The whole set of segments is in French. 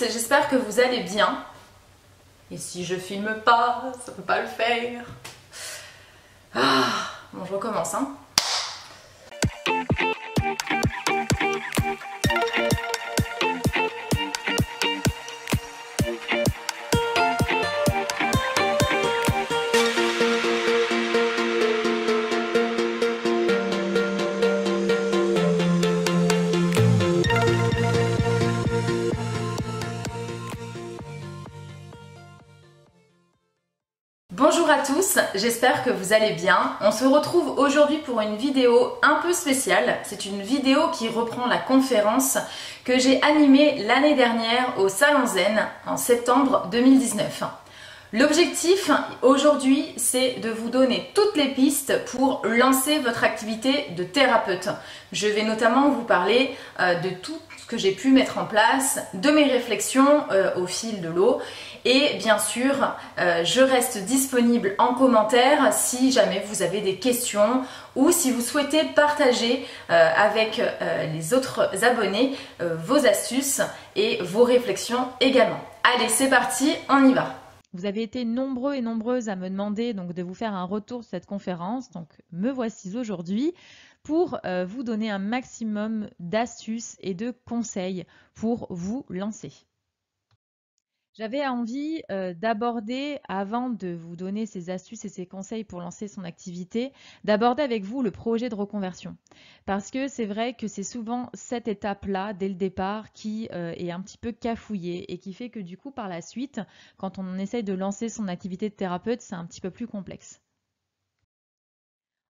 j'espère que vous allez bien. Et si je filme pas, ça peut pas le faire. Ah, bon, je recommence, hein. j'espère que vous allez bien. On se retrouve aujourd'hui pour une vidéo un peu spéciale. C'est une vidéo qui reprend la conférence que j'ai animée l'année dernière au Salon Zen en septembre 2019. L'objectif aujourd'hui, c'est de vous donner toutes les pistes pour lancer votre activité de thérapeute. Je vais notamment vous parler euh, de toutes que j'ai pu mettre en place, de mes réflexions euh, au fil de l'eau. Et bien sûr, euh, je reste disponible en commentaire si jamais vous avez des questions ou si vous souhaitez partager euh, avec les autres abonnés vos astuces et vos réflexions également. Allez, c'est parti, on y va. Vous avez été nombreux et nombreuses à me demander donc de vous faire un retour sur cette conférence. Donc me voici aujourd'hui pour euh, vous donner un maximum d'astuces et de conseils pour vous lancer. J'avais envie euh, d'aborder, avant de vous donner ces astuces et ces conseils pour lancer son activité, d'aborder avec vous le projet de reconversion. Parce que c'est vrai que c'est souvent cette étape-là, dès le départ, qui euh, est un petit peu cafouillée et qui fait que du coup, par la suite, quand on essaye de lancer son activité de thérapeute, c'est un petit peu plus complexe.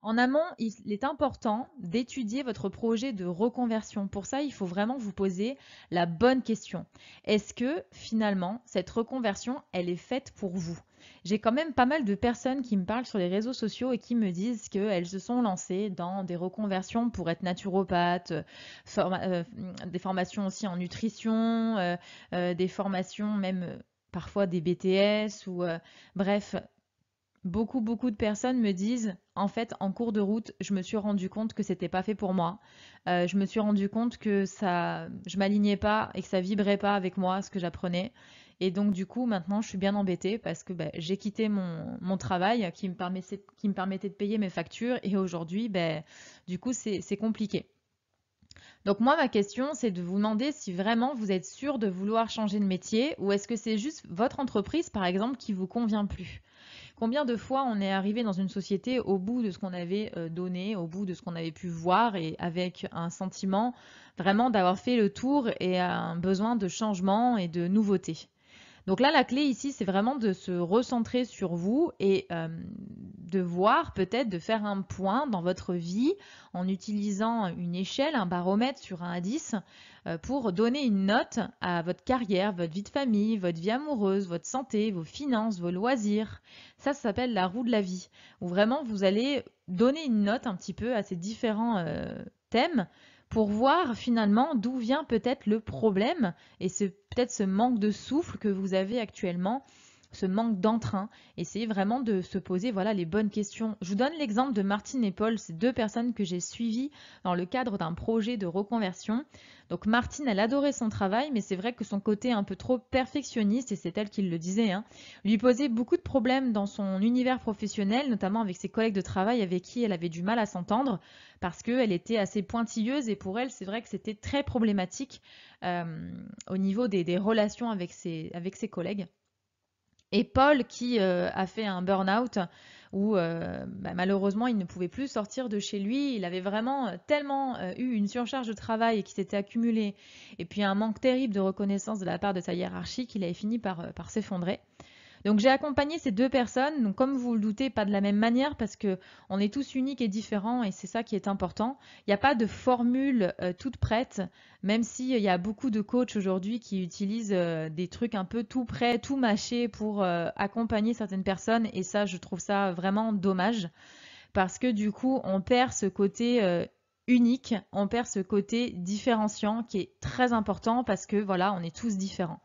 En amont, il est important d'étudier votre projet de reconversion. Pour ça, il faut vraiment vous poser la bonne question. Est-ce que finalement, cette reconversion, elle est faite pour vous J'ai quand même pas mal de personnes qui me parlent sur les réseaux sociaux et qui me disent qu'elles se sont lancées dans des reconversions pour être naturopathe, euh, des formations aussi en nutrition, euh, euh, des formations même parfois des BTS ou bref, Beaucoup, beaucoup de personnes me disent, en fait, en cours de route, je me suis rendu compte que c'était pas fait pour moi. Euh, je me suis rendu compte que ça, je m'alignais pas et que ça vibrait pas avec moi, ce que j'apprenais. Et donc, du coup, maintenant, je suis bien embêtée parce que bah, j'ai quitté mon, travail qui me, permettait, qui me permettait de payer mes factures. Et aujourd'hui, ben du coup, c'est compliqué. Donc moi, ma question, c'est de vous demander si vraiment vous êtes sûr de vouloir changer de métier ou est-ce que c'est juste votre entreprise, par exemple, qui vous convient plus. Combien de fois on est arrivé dans une société au bout de ce qu'on avait euh, donné, au bout de ce qu'on avait pu voir et avec un sentiment vraiment d'avoir fait le tour et un besoin de changement et de nouveauté. Donc là, la clé ici, c'est vraiment de se recentrer sur vous et euh, de voir peut-être de faire un point dans votre vie en utilisant une échelle, un baromètre sur un indice euh, pour donner une note à votre carrière, votre vie de famille, votre vie amoureuse, votre santé, vos finances, vos loisirs. Ça, ça s'appelle la roue de la vie, où vraiment vous allez donner une note un petit peu à ces différents euh, thèmes pour voir finalement d'où vient peut-être le problème et peut-être ce manque de souffle que vous avez actuellement ce manque d'entrain. Essayez vraiment de se poser voilà, les bonnes questions. Je vous donne l'exemple de Martine et Paul, ces deux personnes que j'ai suivies dans le cadre d'un projet de reconversion. Donc Martine, elle adorait son travail, mais c'est vrai que son côté un peu trop perfectionniste, et c'est elle qui le disait, hein, lui posait beaucoup de problèmes dans son univers professionnel, notamment avec ses collègues de travail avec qui elle avait du mal à s'entendre, parce qu'elle était assez pointilleuse, et pour elle, c'est vrai que c'était très problématique euh, au niveau des, des relations avec ses, avec ses collègues. Et Paul qui euh, a fait un burn-out où euh, bah, malheureusement il ne pouvait plus sortir de chez lui, il avait vraiment euh, tellement eu une surcharge de travail qui s'était accumulée et puis un manque terrible de reconnaissance de la part de sa hiérarchie qu'il avait fini par s'effondrer. Donc j'ai accompagné ces deux personnes, donc comme vous le doutez, pas de la même manière parce que on est tous uniques et différents et c'est ça qui est important. Il n'y a pas de formule euh, toute prête, même s'il euh, y a beaucoup de coachs aujourd'hui qui utilisent euh, des trucs un peu tout prêts, tout mâchés pour accompagner certaines personnes et ça je trouve ça vraiment dommage parce que du coup on perd ce côté unique, on perd ce côté différenciant qui est très important parce que voilà, on est tous différents.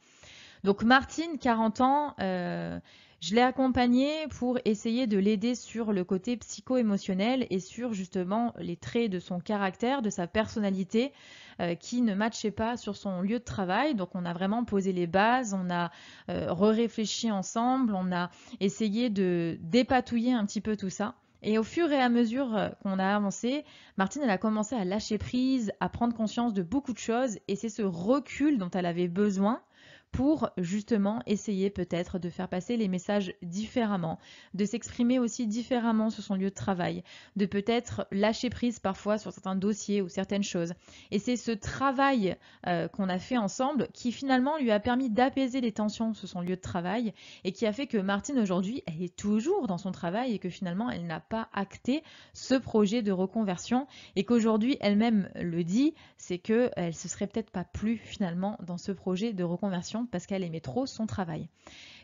Donc Martine, 40 ans, euh, je l'ai accompagnée pour essayer de l'aider sur le côté psycho-émotionnel et sur justement les traits de son caractère, de sa personnalité euh, qui ne matchaient pas sur son lieu de travail. Donc on a vraiment posé les bases, on a euh, réfléchi ensemble, on a essayé de dépatouiller un petit peu tout ça. Et au fur et à mesure qu'on a avancé, Martine, elle a commencé à lâcher prise, à prendre conscience de beaucoup de choses, et c'est ce recul dont elle avait besoin pour justement essayer peut-être de faire passer les messages différemment, de s'exprimer aussi différemment sur son lieu de travail, de peut-être lâcher prise parfois sur certains dossiers ou certaines choses. Et c'est ce travail euh, qu'on a fait ensemble qui finalement lui a permis d'apaiser les tensions sur son lieu de travail et qui a fait que Martine aujourd'hui, elle est toujours dans son travail et que finalement elle n'a pas acté ce projet de reconversion et qu'aujourd'hui elle-même le dit, c'est qu'elle euh, se serait peut-être pas plus finalement dans ce projet de reconversion parce Pascal aimait trop son travail.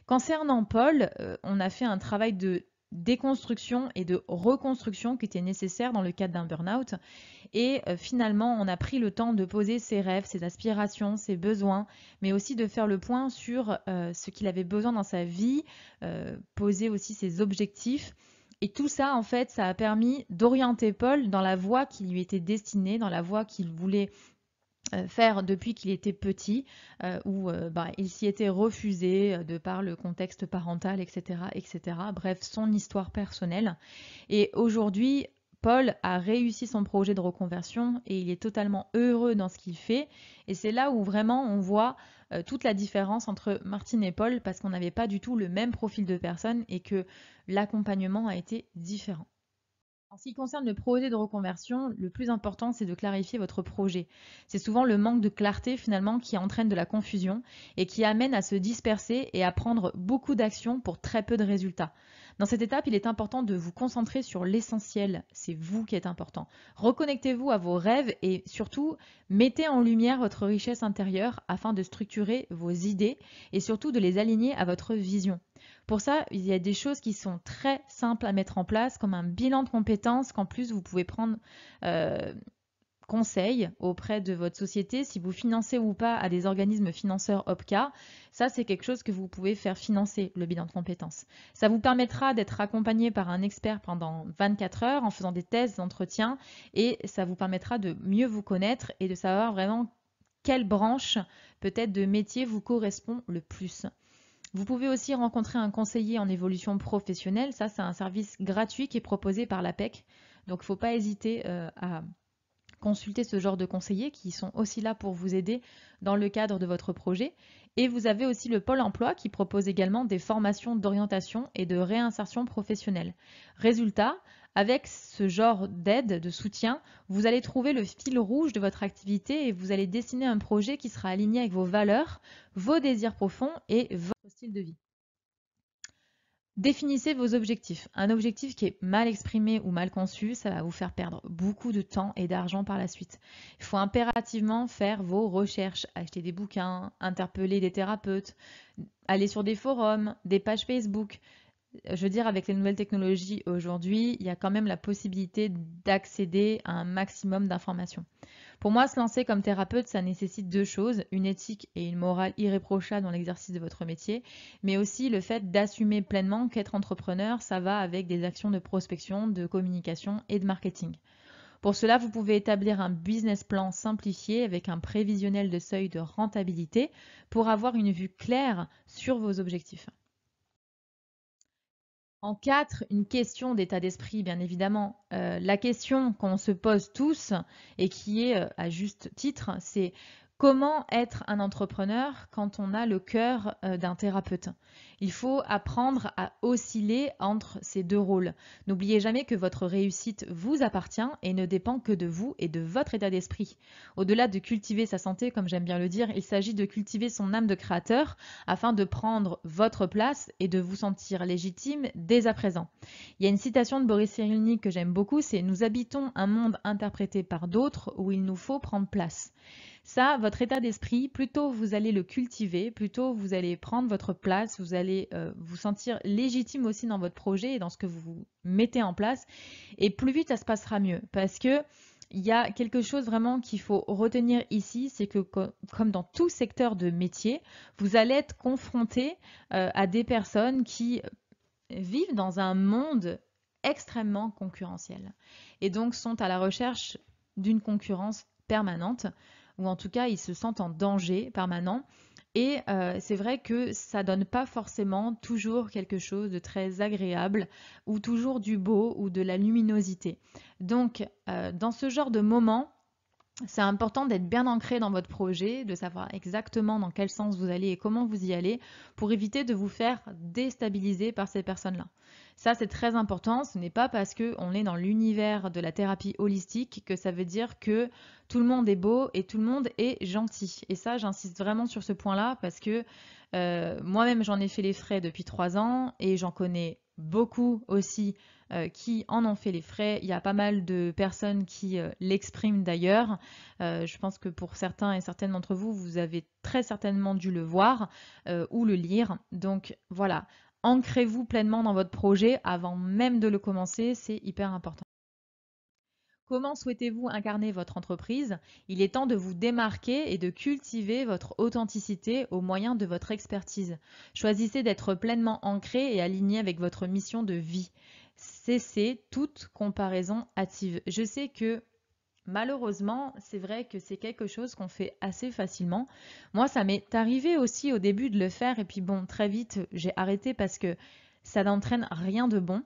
Concernant Paul, euh, on a fait un travail de déconstruction et de reconstruction qui était nécessaire dans le cadre d'un burn-out. Et euh, finalement, on a pris le temps de poser ses rêves, ses aspirations, ses besoins, mais aussi de faire le point sur euh, ce qu'il avait besoin dans sa vie, poser aussi ses objectifs. Et tout ça, en fait, ça a permis d'orienter Paul dans la voie qui lui était destinée, dans la voie qu'il voulait euh, faire depuis qu'il était petit, euh, où euh, bah, il s'y était refusé de par le contexte parental, etc., etc. Bref, son histoire personnelle. Et aujourd'hui, Paul a réussi son projet de reconversion et il est totalement heureux dans ce qu'il fait. Et c'est là où vraiment on voit toute la différence entre Martine et Paul parce qu'on n'avait pas du tout le même profil de personne et que l'accompagnement a été différent. En ce qui concerne le projet de reconversion, le plus important, c'est de clarifier votre projet. C'est souvent le manque de clarté finalement qui entraîne de la confusion et qui amène à se disperser et à prendre beaucoup d'actions pour très peu de résultats. Dans cette étape, il est important de vous concentrer sur l'essentiel. C'est vous qui êtes important. Reconnectez-vous à vos rêves et surtout, mettez en lumière votre richesse intérieure afin de structurer vos idées et surtout de les aligner à votre vision. Pour ça, il y a des choses qui sont très simples à mettre en place, comme un bilan de compétences qu'en plus vous pouvez prendre euh, conseil auprès de votre société si vous financez ou pas à des organismes financeurs OPCA. Ça, c'est quelque chose que vous pouvez faire financer, le bilan de compétences. Ça vous permettra d'être accompagné par un expert pendant 24 heures en faisant des tests d'entretien et ça vous permettra de mieux vous connaître et de savoir vraiment quelle branche peut-être de métier vous correspond le plus. Vous pouvez aussi rencontrer un conseiller en évolution professionnelle. Ça, c'est un service gratuit qui est proposé par l'APEC. Donc, il ne faut pas hésiter euh, à consulter ce genre de conseillers qui sont aussi là pour vous aider dans le cadre de votre projet. Et vous avez aussi le Pôle emploi qui propose également des formations d'orientation et de réinsertion professionnelle. Résultat, avec ce genre d'aide, de soutien, vous allez trouver le fil rouge de votre activité et vous allez dessiner un projet qui sera aligné avec vos valeurs, vos désirs profonds et votre style de vie. Définissez vos objectifs. Un objectif qui est mal exprimé ou mal conçu, ça va vous faire perdre beaucoup de temps et d'argent par la suite. Il faut impérativement faire vos recherches, acheter des bouquins, interpeller des thérapeutes, aller sur des forums, des pages Facebook. Je veux dire, avec les nouvelles technologies aujourd'hui, il y a quand même la possibilité d'accéder à un maximum d'informations. Pour moi, se lancer comme thérapeute, ça nécessite deux choses, une éthique et une morale irréprochables dans l'exercice de votre métier, mais aussi le fait d'assumer pleinement qu'être entrepreneur, ça va avec des actions de prospection, de communication et de marketing. Pour cela, vous pouvez établir un business plan simplifié avec un prévisionnel de seuil de rentabilité pour avoir une vue claire sur vos objectifs. En quatre, une question d'état d'esprit, bien évidemment. Euh, la question qu'on se pose tous et qui est euh, à juste titre, c'est Comment être un entrepreneur quand on a le cœur euh, d'un thérapeute Il faut apprendre à osciller entre ces deux rôles. N'oubliez jamais que votre réussite vous appartient et ne dépend que de vous et de votre état d'esprit. Au-delà de cultiver sa santé, comme j'aime bien le dire, il s'agit de cultiver son âme de créateur afin de prendre votre place et de vous sentir légitime dès à présent. Il y a une citation de Boris Cyrulnik que j'aime beaucoup, c'est Nous habitons un monde interprété par d'autres où il nous faut prendre place. Ça, votre état d'esprit, plutôt vous allez le cultiver, plutôt vous allez prendre votre place, vous allez euh, vous sentir légitime aussi dans votre projet et dans ce que vous mettez en place. Et plus vite, ça se passera mieux. Parce que il y a quelque chose vraiment qu'il faut retenir ici, c'est que comme dans tout secteur de métier, vous allez être confronté euh, à des personnes qui vivent dans un monde extrêmement concurrentiel et donc sont à la recherche d'une concurrence permanente ou en tout cas ils se sentent en danger permanent. Et euh, c'est vrai que ça donne pas forcément toujours quelque chose de très agréable ou toujours du beau ou de la luminosité. Donc euh, dans ce genre de moment, c'est important d'être bien ancré dans votre projet, de savoir exactement dans quel sens vous allez et comment vous y allez pour éviter de vous faire déstabiliser par ces personnes-là. Ça, c'est très important. Ce n'est pas parce qu'on est dans l'univers de la thérapie holistique que ça veut dire que tout le monde est beau et tout le monde est gentil. Et ça, j'insiste vraiment sur ce point-là parce que euh, moi-même, j'en ai fait les frais depuis trois ans et j'en connais beaucoup aussi euh, qui en ont fait les frais. Il y a pas mal de personnes qui euh, l'expriment d'ailleurs. Euh, je pense que pour certains et certaines d'entre vous, vous avez très certainement dû le voir ou le lire. Donc voilà, ancrez-vous pleinement dans votre projet avant même de le commencer, c'est hyper important. Comment souhaitez-vous incarner votre entreprise Il est temps de vous démarquer et de cultiver votre authenticité au moyen de votre expertise. Choisissez d'être pleinement ancré et aligné avec votre mission de vie. Cessez toute comparaison hâtive. Je sais que Malheureusement, c'est vrai que c'est quelque chose qu'on fait assez facilement. Moi, ça m'est arrivé aussi au début de le faire et puis bon, très vite, j'ai arrêté parce que ça n'entraîne rien de bon.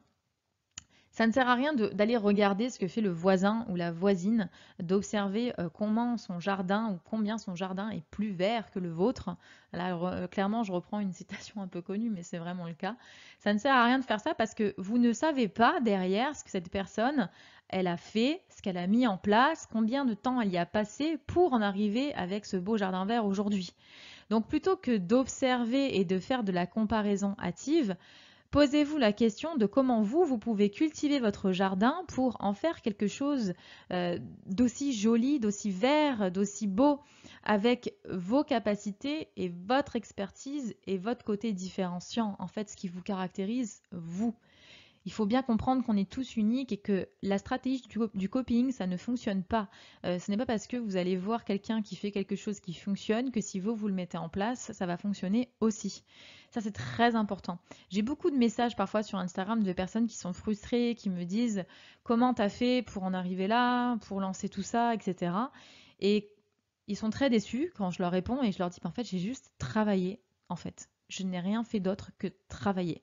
Ça ne sert à rien d'aller regarder ce que fait le voisin ou la voisine, d'observer euh, comment son jardin ou combien son jardin est plus vert que le vôtre. Là, euh, clairement, je reprends une citation un peu connue, mais c'est vraiment le cas. Ça ne sert à rien de faire ça parce que vous ne savez pas derrière ce que cette personne, elle a fait, ce qu'elle a mis en place, combien de temps elle y a passé pour en arriver avec ce beau jardin vert aujourd'hui. Donc plutôt que d'observer et de faire de la comparaison hâtive, Posez-vous la question de comment vous, vous pouvez cultiver votre jardin pour en faire quelque chose euh, d'aussi joli, d'aussi vert, d'aussi beau, avec vos capacités et votre expertise et votre côté différenciant, en fait, ce qui vous caractérise, vous il faut bien comprendre qu'on est tous uniques et que la stratégie du, du copying, ça ne fonctionne pas. Euh, ce n'est pas parce que vous allez voir quelqu'un qui fait quelque chose qui fonctionne que si vous, vous le mettez en place, ça va fonctionner aussi. Ça, c'est très important. J'ai beaucoup de messages parfois sur Instagram de personnes qui sont frustrées, qui me disent comment t'as fait pour en arriver là, pour lancer tout ça, etc. Et ils sont très déçus quand je leur réponds et je leur dis, en fait, j'ai juste travaillé, en fait. Je n'ai rien fait d'autre que travailler.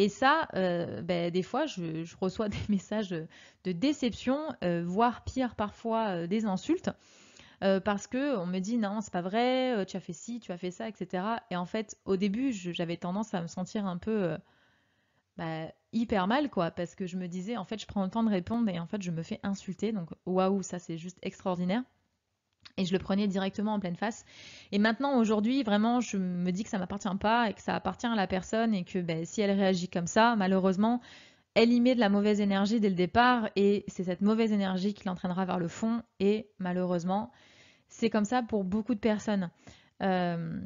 Et ça, euh, ben, des fois, je, reçois des messages de, déception, euh, voire pire parfois euh, des insultes, parce que on me dit non, c'est pas vrai, tu as fait ci, tu as fait ça, etc. Et en fait, au début, j'avais tendance à me sentir un peu bah, hyper mal, quoi, parce que je me disais en fait, je prends le temps de répondre et en fait, je me fais insulter, donc waouh, ça c'est juste extraordinaire et je le prenais directement en pleine face. Et maintenant, aujourd'hui, vraiment, je me dis que ça m'appartient pas et que ça appartient à la personne et que ben, si elle réagit comme ça, malheureusement, elle y met de la mauvaise énergie dès le départ et c'est cette mauvaise énergie qui l'entraînera vers le fond. Et malheureusement, c'est comme ça pour beaucoup de personnes. Euh,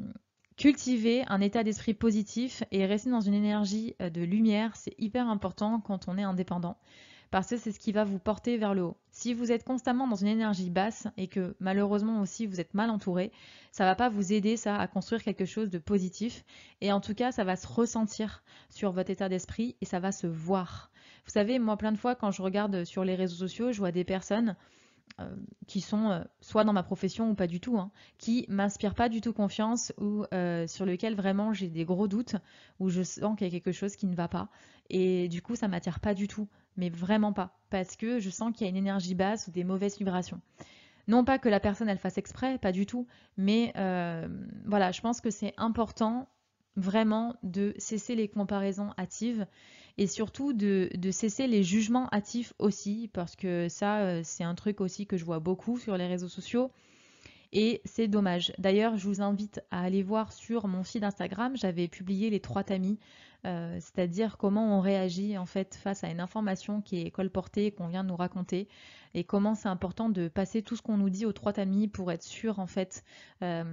cultiver un état d'esprit positif et rester dans une énergie euh, de lumière, c'est hyper important quand on est indépendant parce que c'est ce qui va vous porter vers le haut. Si vous êtes constamment dans une énergie basse et que malheureusement aussi vous êtes mal entouré, ça va pas vous aider ça à construire quelque chose de positif et en tout cas ça va se ressentir sur votre état d'esprit et ça va se voir. Vous savez, moi plein de fois quand je regarde sur les réseaux sociaux, je vois des personnes euh, qui sont euh, soit dans ma profession ou pas du tout, hein, qui m'inspirent pas du tout confiance ou euh, sur lequel vraiment j'ai des gros doutes, ou je sens qu'il y a quelque chose qui ne va pas. Et du coup, ça m'attire pas du tout mais vraiment pas, parce que je sens qu'il y a une énergie basse ou des mauvaises vibrations. Non pas que la personne elle fasse exprès, pas du tout, mais euh, voilà, je pense que c'est important vraiment de cesser les comparaisons hâtives et surtout de, cesser les jugements hâtifs aussi, parce que ça euh, c'est un truc aussi que je vois beaucoup sur les réseaux sociaux. Et c'est dommage. D'ailleurs, je vous invite à aller voir sur mon site Instagram, j'avais publié les trois tamis euh, c'est-à-dire comment on réagit en fait face à une information qui est colportée, qu'on vient de nous raconter, et comment c'est important de passer tout ce qu'on nous dit aux trois amis pour être sûr en fait euh,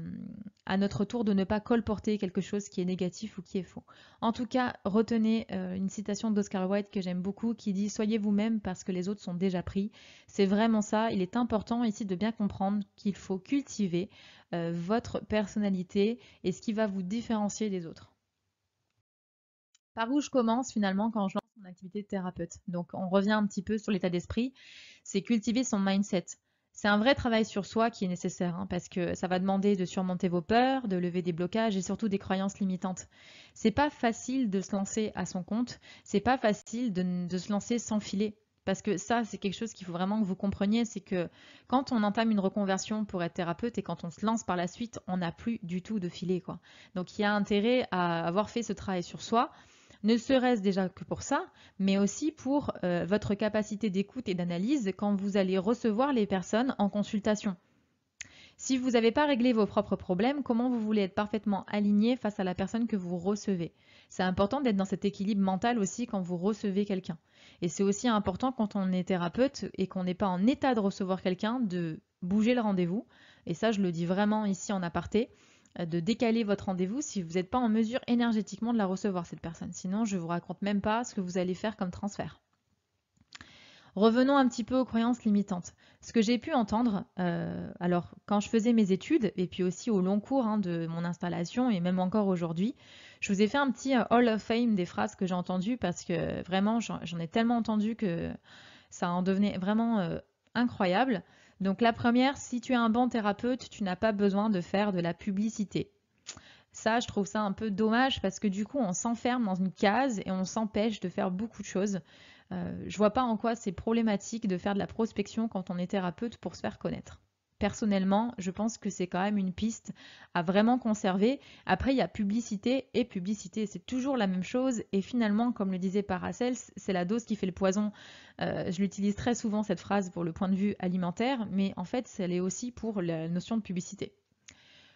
à notre tour de ne pas colporter quelque chose qui est négatif ou qui est faux. En tout cas, retenez euh, une citation d'Oscar Wilde que j'aime beaucoup qui dit Soyez vous-même parce que les autres sont déjà pris. C'est vraiment ça. Il est important ici de bien comprendre qu'il faut cultiver votre personnalité et ce qui va vous différencier des autres par où je commence finalement quand je lance mon activité de thérapeute. Donc on revient un petit peu sur l'état d'esprit, c'est cultiver son mindset. C'est un vrai travail sur soi qui est nécessaire hein, parce que ça va demander de surmonter vos peurs, de lever des blocages et surtout des croyances limitantes. C'est pas facile de se lancer à son compte, c'est pas facile de, de se lancer sans filet parce que ça, c'est quelque chose qu'il faut vraiment que vous compreniez, c'est que quand on entame une reconversion pour être thérapeute et quand on se lance par la suite, on n'a plus du tout de filet, quoi. Donc il y a intérêt à avoir fait ce travail sur soi, ne serait-ce déjà que pour ça, mais aussi pour euh, votre capacité d'écoute et d'analyse quand vous allez recevoir les personnes en consultation. Si vous n'avez pas réglé vos propres problèmes, comment vous voulez être parfaitement aligné face à la personne que vous recevez C'est important d'être dans cet équilibre mental aussi quand vous recevez quelqu'un. Et c'est aussi important quand on est thérapeute et qu'on n'est pas en état de recevoir quelqu'un de bouger le rendez-vous. Et ça, je le dis vraiment ici en aparté. Euh, de décaler votre rendez-vous si vous n'êtes pas en mesure énergétiquement de la recevoir, cette personne. Sinon, je ne vous raconte même pas ce que vous allez faire comme transfert. Revenons un petit peu aux croyances limitantes. Ce que j'ai pu entendre, euh, alors quand je faisais mes études, et puis aussi au long cours hein, de mon installation, et même encore aujourd'hui, je vous ai fait un petit euh, Hall of Fame des phrases que j'ai entendues, parce que vraiment, j'en ai tellement entendu que ça en devenait vraiment incroyable. Donc la première, si tu es un bon thérapeute, tu n'as pas besoin de faire de la publicité. Ça, je trouve ça un peu dommage parce que du coup, on s'enferme dans une case et on s'empêche de faire beaucoup de choses. Euh, je vois pas en quoi c'est problématique de faire de la prospection quand on est thérapeute pour se faire connaître personnellement, je pense que c'est quand même une piste à vraiment conserver. Après, il y a publicité et publicité. C'est toujours la même chose. Et finalement, comme le disait Paracels, c'est la dose qui fait le poison. Euh, je l'utilise très souvent, cette phrase, pour le point de vue alimentaire, mais en fait, elle est aussi pour la notion de publicité.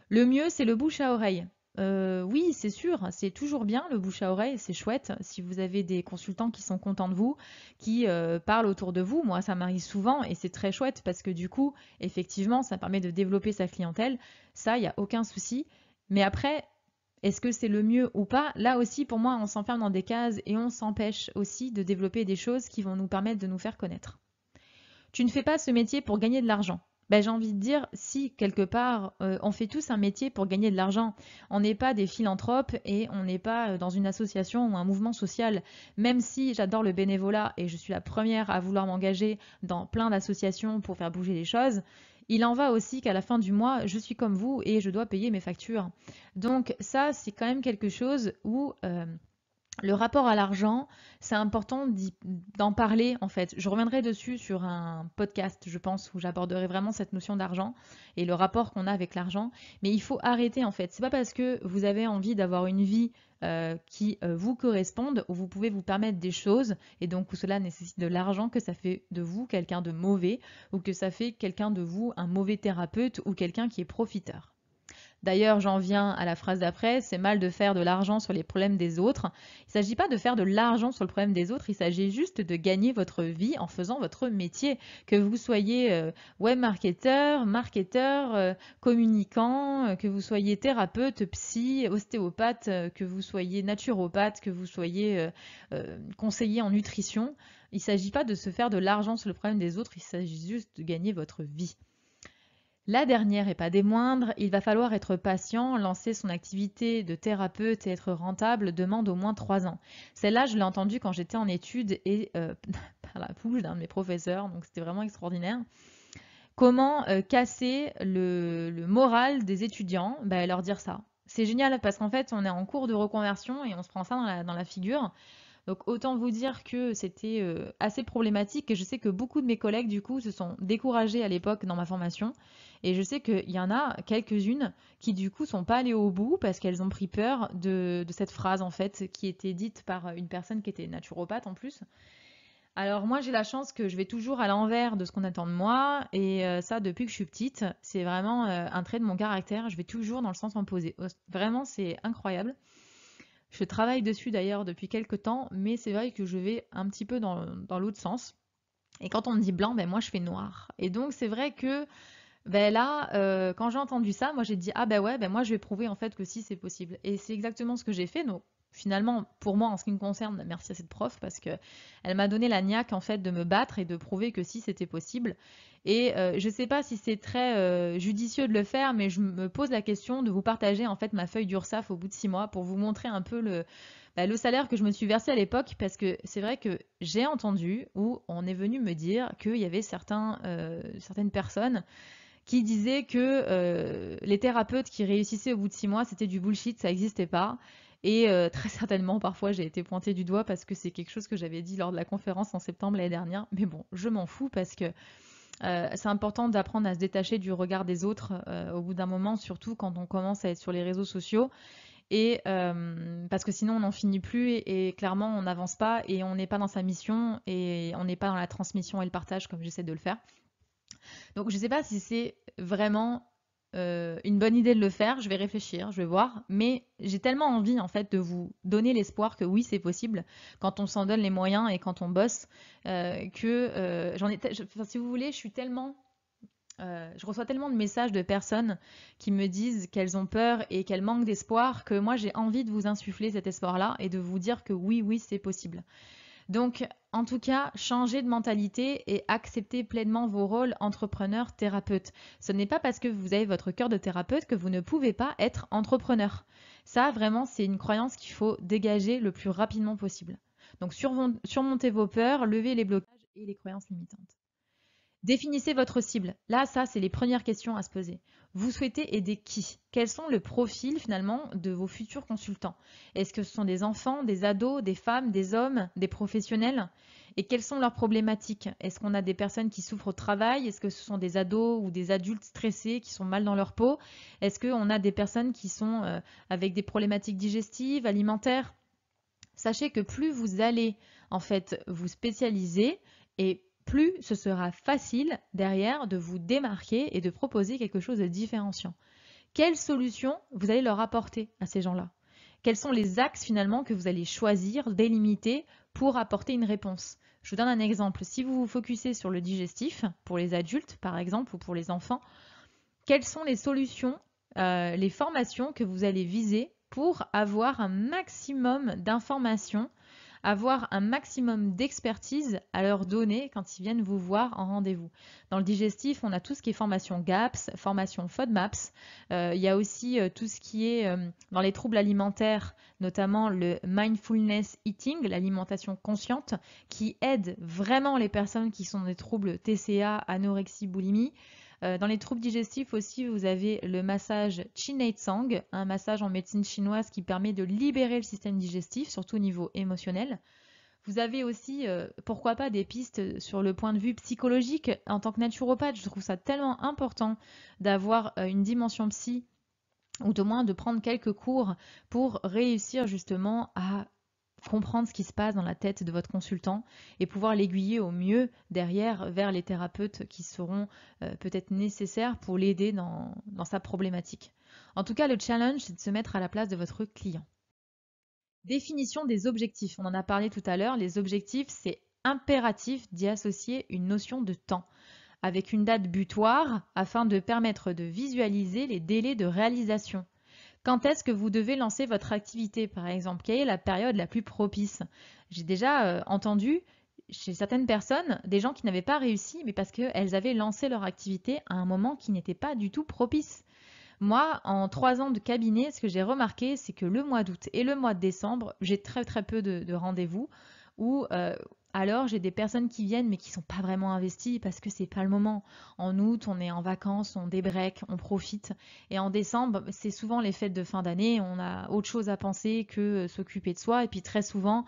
Le mieux, c'est le bouche à oreille. Euh, oui, c'est sûr, c'est toujours bien le bouche à oreille, c'est chouette. Si vous avez des consultants qui sont contents de vous, qui euh, parlent autour de vous, moi ça m'arrive souvent et c'est très chouette parce que du coup, effectivement, ça permet de développer sa clientèle. Ça, il n'y a aucun souci. Mais après, est-ce que c'est le mieux ou pas Là aussi, pour moi, on s'enferme dans des cases et on s'empêche aussi de développer des choses qui vont nous permettre de nous faire connaître. Tu ne fais pas ce métier pour gagner de l'argent. Bah, j'ai envie de dire, si quelque part, euh, on fait tous un métier pour gagner de l'argent. On n'est pas des philanthropes et on n'est pas euh, dans une association ou un mouvement social. Même si j'adore le bénévolat et je suis la première à vouloir m'engager dans plein d'associations pour faire bouger les choses, il en va aussi qu'à la fin du mois, je suis comme vous et je dois payer mes factures. Donc ça, c'est quand même quelque chose où... Euh, le rapport à l'argent, c'est important d'en parler en fait. Je reviendrai dessus sur un podcast, je pense, où j'aborderai vraiment cette notion d'argent et le rapport qu'on a avec l'argent. Mais il faut arrêter en fait. C'est pas parce que vous avez envie d'avoir une vie euh, qui euh, vous corresponde ou vous pouvez vous permettre des choses, et donc où cela nécessite de l'argent, que ça fait de vous quelqu'un de mauvais, ou que ça fait quelqu'un de vous un mauvais thérapeute, ou quelqu'un qui est profiteur. D'ailleurs, j'en viens à la phrase d'après, c'est mal de faire de l'argent sur les problèmes des autres. Il ne s'agit pas de faire de l'argent sur le problème des autres, il s'agit juste de gagner votre vie en faisant votre métier. Que vous soyez euh, web marketeur, marketeur, euh, communicant, euh, que vous soyez thérapeute, psy, ostéopathe, euh, que vous soyez naturopathe, que vous soyez conseiller en nutrition, il ne s'agit pas de se faire de l'argent sur le problème des autres, il s'agit juste de gagner votre vie. La dernière et pas des moindres, il va falloir être patient, lancer son activité de thérapeute et être rentable demande au moins trois ans. Celle-là, je l'ai entendue quand j'étais en études et euh, par la bouche d'un de mes professeurs, donc c'était vraiment extraordinaire. Comment euh, casser le, moral des étudiants bah, Leur dire ça. C'est génial parce qu'en fait, on est en cours de reconversion et on se prend ça dans la figure. Donc autant vous dire que c'était euh, assez problématique et je sais que beaucoup de mes collègues du coup se sont découragés à l'époque dans ma formation et je sais qu'il y en a quelques-unes qui du coup sont pas allées au bout parce qu'elles ont pris peur de, de cette phrase en fait qui était dite par une personne qui était naturopathe en plus. Alors moi j'ai la chance que je vais toujours à l'envers de ce qu'on attend de moi et euh, ça depuis que je suis petite, c'est vraiment euh, un trait de mon caractère, je vais toujours dans le sens opposé. Vraiment c'est incroyable. Je travaille dessus d'ailleurs depuis quelques temps, mais c'est vrai que je vais un petit peu dans, l'autre sens. Et quand on me dit blanc, ben moi je fais noir. Et donc c'est vrai que ben là, euh, quand j'ai entendu ça, moi j'ai dit ah ben ouais, ben moi je vais prouver en fait que si c'est possible. Et c'est exactement ce que j'ai fait. Donc finalement, pour moi en ce qui me concerne, merci à cette prof parce que elle m'a donné la niaque en fait de me battre et de prouver que si c'était possible. Et euh, je ne sais pas si c'est très euh, judicieux de le faire, mais je me pose la question de vous partager en fait ma feuille d'URSAF au bout de six mois pour vous montrer un peu bah, le, salaire que je me suis versé à l'époque parce que c'est vrai que j'ai entendu ou on est venu me dire qu'il y avait certains, euh, certaines personnes qui disaient que les thérapeutes qui réussissaient au bout de six mois, c'était du bullshit, ça n'existait pas. Et très certainement, parfois, j'ai été pointée du doigt parce que c'est quelque chose que j'avais dit lors de la conférence en septembre l'année dernière. Mais bon, je m'en fous parce que euh, c'est important d'apprendre à se détacher du regard des autres euh, au bout d'un moment, surtout quand on commence à être sur les réseaux sociaux. Et euh, parce que sinon on n'en finit plus et, et clairement on n'avance pas et on n'est pas dans sa mission et on n'est pas dans la transmission et le partage comme j'essaie de le faire. Donc je ne sais pas si c'est vraiment euh, une bonne idée de le faire, je vais réfléchir, je vais voir, mais j'ai tellement envie en fait de vous donner l'espoir que oui c'est possible quand on s'en donne les moyens et quand on bosse euh, que euh, j'en si vous voulez, je suis tellement je reçois tellement de messages de personnes qui me disent qu'elles ont peur et qu'elles manquent d'espoir que moi j'ai envie de vous insuffler cet espoir-là et de vous dire que oui, oui, c'est possible. Donc, en tout cas, changez de mentalité et acceptez pleinement vos rôles entrepreneur, thérapeute. Ce n'est pas parce que vous avez votre cœur de thérapeute que vous ne pouvez pas être entrepreneur. Ça, vraiment, c'est une croyance qu'il faut dégager le plus rapidement possible. Donc, surmontez vos peurs, levez les blocages et les croyances limitantes. Définissez votre cible. Là, ça, c'est les premières questions à se poser. Vous souhaitez aider qui Quels sont le profil finalement de vos futurs consultants Est-ce que ce sont des enfants, des ados, des femmes, des hommes, des professionnels Et quelles sont leurs problématiques Est-ce qu'on a des personnes qui souffrent au travail Est-ce que ce sont des ados ou des adultes stressés qui sont mal dans leur peau Est-ce qu'on a des personnes qui sont euh, avec des problématiques digestives, alimentaires Sachez que plus vous allez en fait vous spécialiser et plus ce sera facile derrière de vous démarquer et de proposer quelque chose de différenciant. Quelles solutions vous allez leur apporter à ces gens-là Quels sont les axes finalement que vous allez choisir, délimiter pour apporter une réponse Je vous donne un exemple. Si vous vous focusez sur le digestif, pour les adultes par exemple ou pour les enfants, quelles sont les solutions, euh, les formations que vous allez viser pour avoir un maximum d'informations avoir un maximum d'expertise à leur donner quand ils viennent vous voir en rendez-vous. Dans le digestif, on a tout ce qui est formation GAPS, formation FODMAPS. Euh, il y a aussi euh, tout ce qui est euh, dans les troubles alimentaires, notamment le mindfulness eating, l'alimentation consciente, qui aide vraiment les personnes qui sont des troubles TCA, anorexie, boulimie. Euh, dans les troubles digestifs aussi, vous avez le massage chine-tsang, un massage en médecine chinoise qui permet de libérer le système digestif, surtout au niveau émotionnel. Vous avez aussi, euh, pourquoi pas, des pistes sur le point de vue psychologique. En tant que naturopathe, je trouve ça tellement important d'avoir euh, une dimension psy ou au moins de prendre quelques cours pour réussir justement à comprendre ce qui se passe dans la tête de votre consultant et pouvoir l'aiguiller au mieux derrière vers les thérapeutes qui seront euh, peut-être nécessaires pour l'aider dans sa problématique. En tout cas, le challenge, c'est de se mettre à la place de votre client. Définition des objectifs. On en a parlé tout à l'heure. Les objectifs, c'est impératif d'y associer une notion de temps avec une date butoir afin de permettre de visualiser les délais de réalisation. Quand est-ce que vous devez lancer votre activité, par exemple Quelle est la période la plus propice J'ai déjà euh, entendu chez certaines personnes des gens qui n'avaient pas réussi, mais parce qu'elles avaient lancé leur activité à un moment qui n'était pas du tout propice. Moi, en trois ans de cabinet, ce que j'ai remarqué, c'est que le mois d'août et le mois de décembre, j'ai très très peu de, rendez-vous où, euh, alors j'ai des personnes qui viennent mais qui sont pas vraiment investies parce que c'est pas le moment. En août, on est en vacances, on débreak, on profite. Et en décembre, c'est souvent les fêtes de fin d'année, on a autre chose à penser que euh, s'occuper de soi. Et puis très souvent,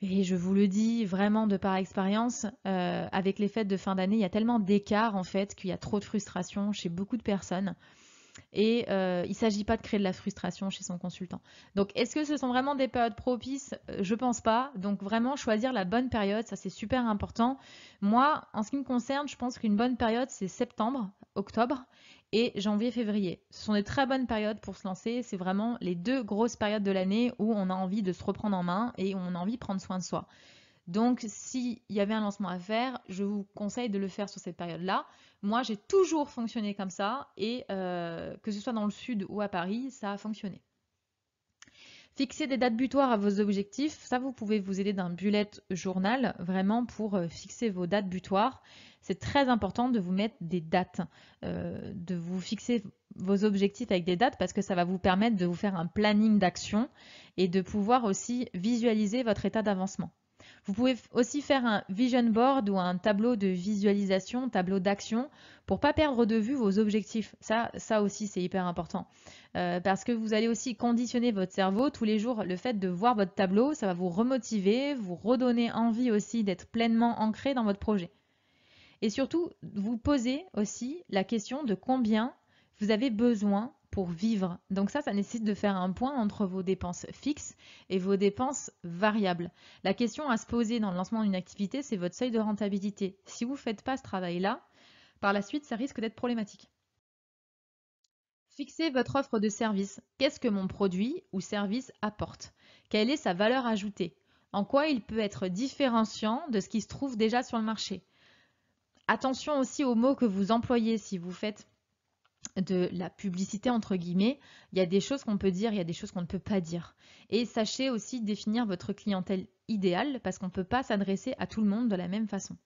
et je vous le dis vraiment de par expérience, euh, avec les fêtes de fin d'année, il y a tellement d'écart en fait qu'il y a trop de frustration chez beaucoup de personnes et euh, il ne s'agit pas de créer de la frustration chez son consultant. Donc est-ce que ce sont vraiment des périodes propices euh, Je pense pas. Donc vraiment choisir la bonne période, ça c'est super important. Moi, en ce qui me concerne, je pense qu'une bonne période c'est septembre, octobre et janvier-février. Ce sont des très bonnes périodes pour se lancer. C'est vraiment les deux grosses périodes de l'année où on a envie de se reprendre en main et où on a envie de prendre soin de soi. Donc, s'il y avait un lancement à faire, je vous conseille de le faire sur cette période-là. Moi, j'ai toujours fonctionné comme ça, et euh, que ce soit dans le sud ou à Paris, ça a fonctionné. Fixer des dates butoirs à vos objectifs, ça vous pouvez vous aider d'un bullet journal vraiment pour euh, fixer vos dates butoirs. C'est très important de vous mettre des dates, euh, de vous fixer vos objectifs avec des dates parce que ça va vous permettre de vous faire un planning d'action et de pouvoir aussi visualiser votre état d'avancement. Vous pouvez aussi faire un vision board ou un tableau de visualisation, tableau d'action, pour pas perdre de vue vos objectifs. Ça, ça aussi, c'est hyper important. Euh, parce que vous allez aussi conditionner votre cerveau tous les jours. Le fait de voir votre tableau, ça va vous remotiver, vous redonner envie aussi d'être pleinement ancré dans votre projet. Et surtout, vous posez aussi la question de combien vous avez besoin pour vivre. Donc ça, ça nécessite de faire un point entre vos dépenses fixes et vos dépenses variables. La question à se poser dans le lancement d'une activité, c'est votre seuil de rentabilité. Si vous ne faites pas ce travail-là, par la suite, ça risque d'être problématique. Fixez votre offre de service. Qu'est-ce que mon produit ou service apporte Quelle est sa valeur ajoutée En quoi il peut être différenciant de ce qui se trouve déjà sur le marché Attention aussi aux mots que vous employez si vous faites de la publicité entre guillemets, il y a des choses qu'on peut dire, il y a des choses qu'on ne peut pas dire. Et sachez aussi définir votre clientèle idéale parce qu'on ne peut pas s'adresser à tout le monde de la même façon.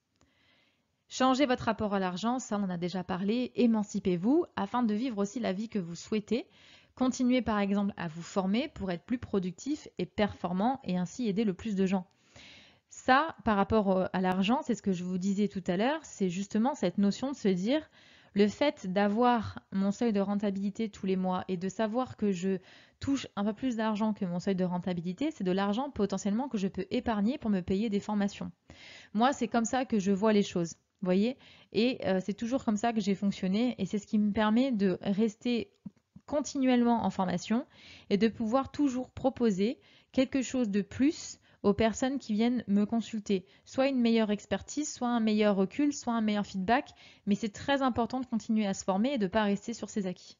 Changez votre rapport à l'argent, ça on en a déjà parlé, émancipez-vous afin de vivre aussi la vie que vous souhaitez. Continuez par exemple à vous former pour être plus productif et performant et ainsi aider le plus de gens. Ça, par rapport euh, à l'argent, c'est ce que je vous disais tout à l'heure, c'est justement cette notion de se dire le fait d'avoir mon seuil de rentabilité tous les mois et de savoir que je touche un peu plus d'argent que mon seuil de rentabilité, c'est de l'argent potentiellement que je peux épargner pour me payer des formations. Moi, c'est comme ça que je vois les choses. Voyez Et euh, c'est toujours comme ça que j'ai fonctionné et c'est ce qui me permet de rester continuellement en formation et de pouvoir toujours proposer quelque chose de plus personnes qui viennent me consulter. Soit une meilleure expertise, soit un meilleur recul, soit un meilleur feedback, mais c'est très important de continuer à se former et de ne pas rester sur ses acquis.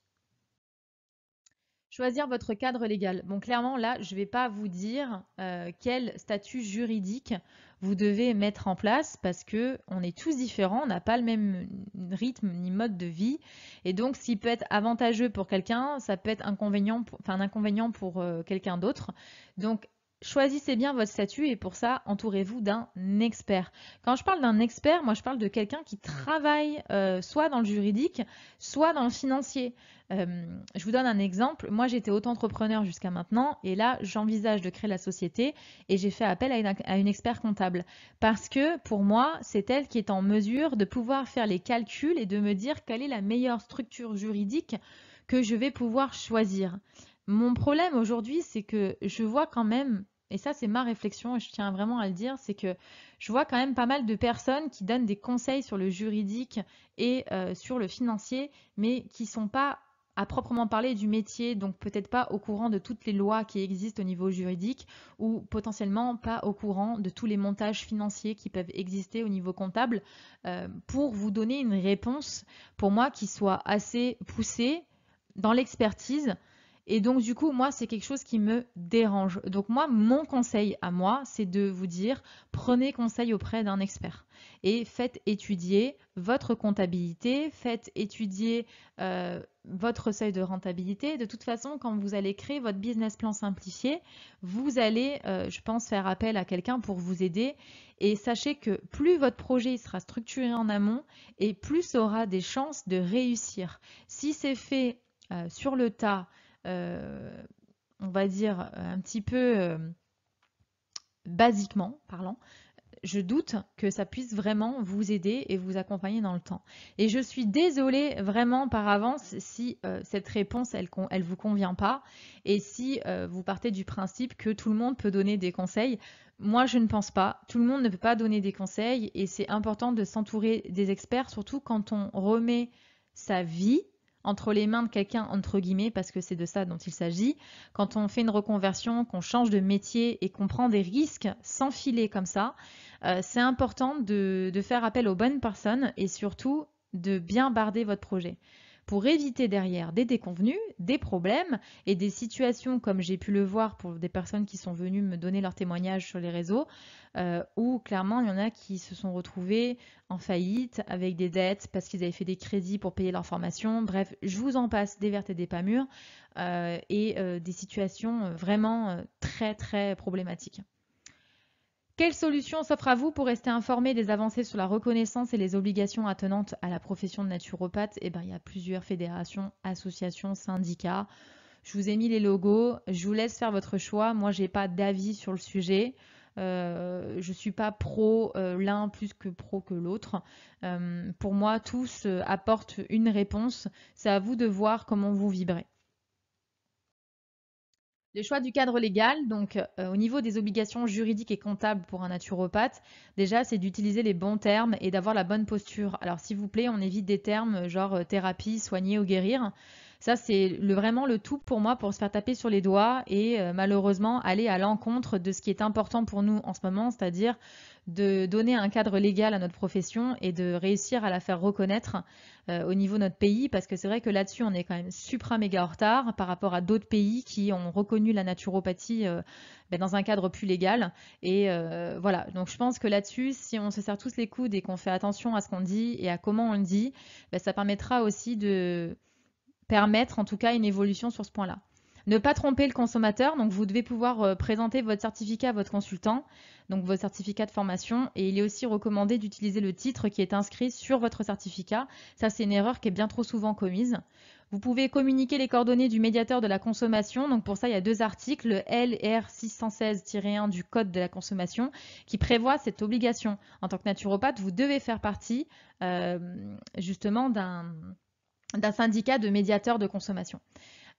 Choisir votre cadre légal. Bon, clairement, là, je ne vais pas vous dire euh, quel statut juridique vous devez mettre en place parce que on est tous différents, on n'a pas le même rythme ni mode de vie. Et donc, ce qui peut être avantageux pour quelqu'un, ça peut être inconvénient pour, enfin, un inconvénient pour euh, quelqu'un d'autre. Donc, Choisissez bien votre statut et pour ça, entourez-vous d'un expert. Quand je parle d'un expert, moi je parle de quelqu'un qui travaille euh, soit dans le juridique, soit dans le financier. Euh, je vous donne un exemple. Moi j'étais auto-entrepreneur jusqu'à maintenant et là j'envisage de créer la société et j'ai fait appel à une, à une expert comptable parce que pour moi c'est elle qui est en mesure de pouvoir faire les calculs et de me dire quelle est la meilleure structure juridique que je vais pouvoir choisir. Mon problème aujourd'hui, c'est que je vois quand même, et ça c'est ma réflexion, et je tiens vraiment à le dire, c'est que je vois quand même pas mal de personnes qui donnent des conseils sur le juridique et euh, sur le financier, mais qui sont pas à proprement parler du métier, donc peut-être pas au courant de toutes les lois qui existent au niveau juridique ou potentiellement pas au courant de tous les montages financiers qui peuvent exister au niveau comptable euh, pour vous donner une réponse pour moi qui soit assez poussée dans l'expertise et donc, du coup, moi, c'est quelque chose qui me dérange. Donc, moi, mon conseil à moi, c'est de vous dire, prenez conseil auprès d'un expert et faites étudier votre comptabilité, faites étudier euh, votre seuil de rentabilité. De toute façon, quand vous allez créer votre business plan simplifié, vous allez, euh, je pense, faire appel à quelqu'un pour vous aider. Et sachez que plus votre projet sera structuré en amont, et plus aura des chances de réussir. Si c'est fait euh, sur le tas, euh, on va dire euh, un petit peu euh, basiquement parlant, je doute que ça puisse vraiment vous aider et vous accompagner dans le temps. Et je suis désolée vraiment par avance si cette réponse, elle ne vous convient pas et si vous partez du principe que tout le monde peut donner des conseils. Moi, je ne pense pas. Tout le monde ne peut pas donner des conseils et c'est important de s'entourer des experts, surtout quand on remet sa vie entre les mains de quelqu'un, entre guillemets, parce que c'est de ça dont il s'agit. Quand on fait une reconversion, qu'on change de métier et qu'on prend des risques sans filer comme ça, euh, c'est important de faire appel aux bonnes personnes et surtout de bien barder votre projet pour éviter derrière des déconvenus, des problèmes et des situations comme j'ai pu le voir pour des personnes qui sont venues me donner leur témoignage sur les réseaux, euh, où clairement il y en a qui se sont retrouvés en faillite avec des dettes parce qu'ils avaient fait des crédits pour payer leur formation. Bref, je vous en passe des vertes et des pas mûres euh, et euh, des situations vraiment très très problématiques. Quelle solution s'offre à vous pour rester informé des avancées sur la reconnaissance et les obligations attenantes à la profession de naturopathe Eh bien, il y a plusieurs fédérations, associations, syndicats. Je vous ai mis les logos, je vous laisse faire votre choix. Moi, j'ai pas d'avis sur le sujet. Je euh, je suis pas pro euh, l'un plus que pro que l'autre. Euh, pour moi, tous apportent une réponse. C'est à vous de voir comment vous vibrez. Le choix du cadre légal, donc euh, au niveau des obligations juridiques et comptables pour un naturopathe, déjà c'est d'utiliser les bons termes et d'avoir la bonne posture. Alors s'il vous plaît, on évite des termes euh, genre euh, thérapie, soigner ou guérir. Ça c'est vraiment le tout pour moi pour se faire taper sur les doigts et malheureusement aller à l'encontre de ce qui est important pour nous en ce moment, c'est-à-dire de donner un cadre légal à notre profession et de réussir à la faire reconnaître euh, au niveau de notre pays, parce que c'est vrai que là-dessus, on est quand même supra méga en retard par rapport à d'autres pays qui ont reconnu la naturopathie euh, ben, dans un cadre plus légal. Et euh, voilà, donc je pense que là-dessus, si on se serre tous les coudes et qu'on fait attention à ce qu'on dit et à comment on le dit, ben, ça permettra aussi de permettre en tout cas une évolution sur ce point-là. Ne pas tromper le consommateur. Donc, vous devez pouvoir euh, présenter votre certificat à votre consultant, donc votre certificat de formation. Et il est aussi recommandé d'utiliser le titre qui est inscrit sur votre certificat. Ça, c'est une erreur qui est bien trop souvent commise. Vous pouvez communiquer les coordonnées du médiateur de la consommation. Donc pour ça, il y a deux articles, le LR 616-1 du Code de la consommation, qui prévoit cette obligation. En tant que naturopathe, vous devez faire partie euh, justement d'un syndicat de médiateurs de consommation.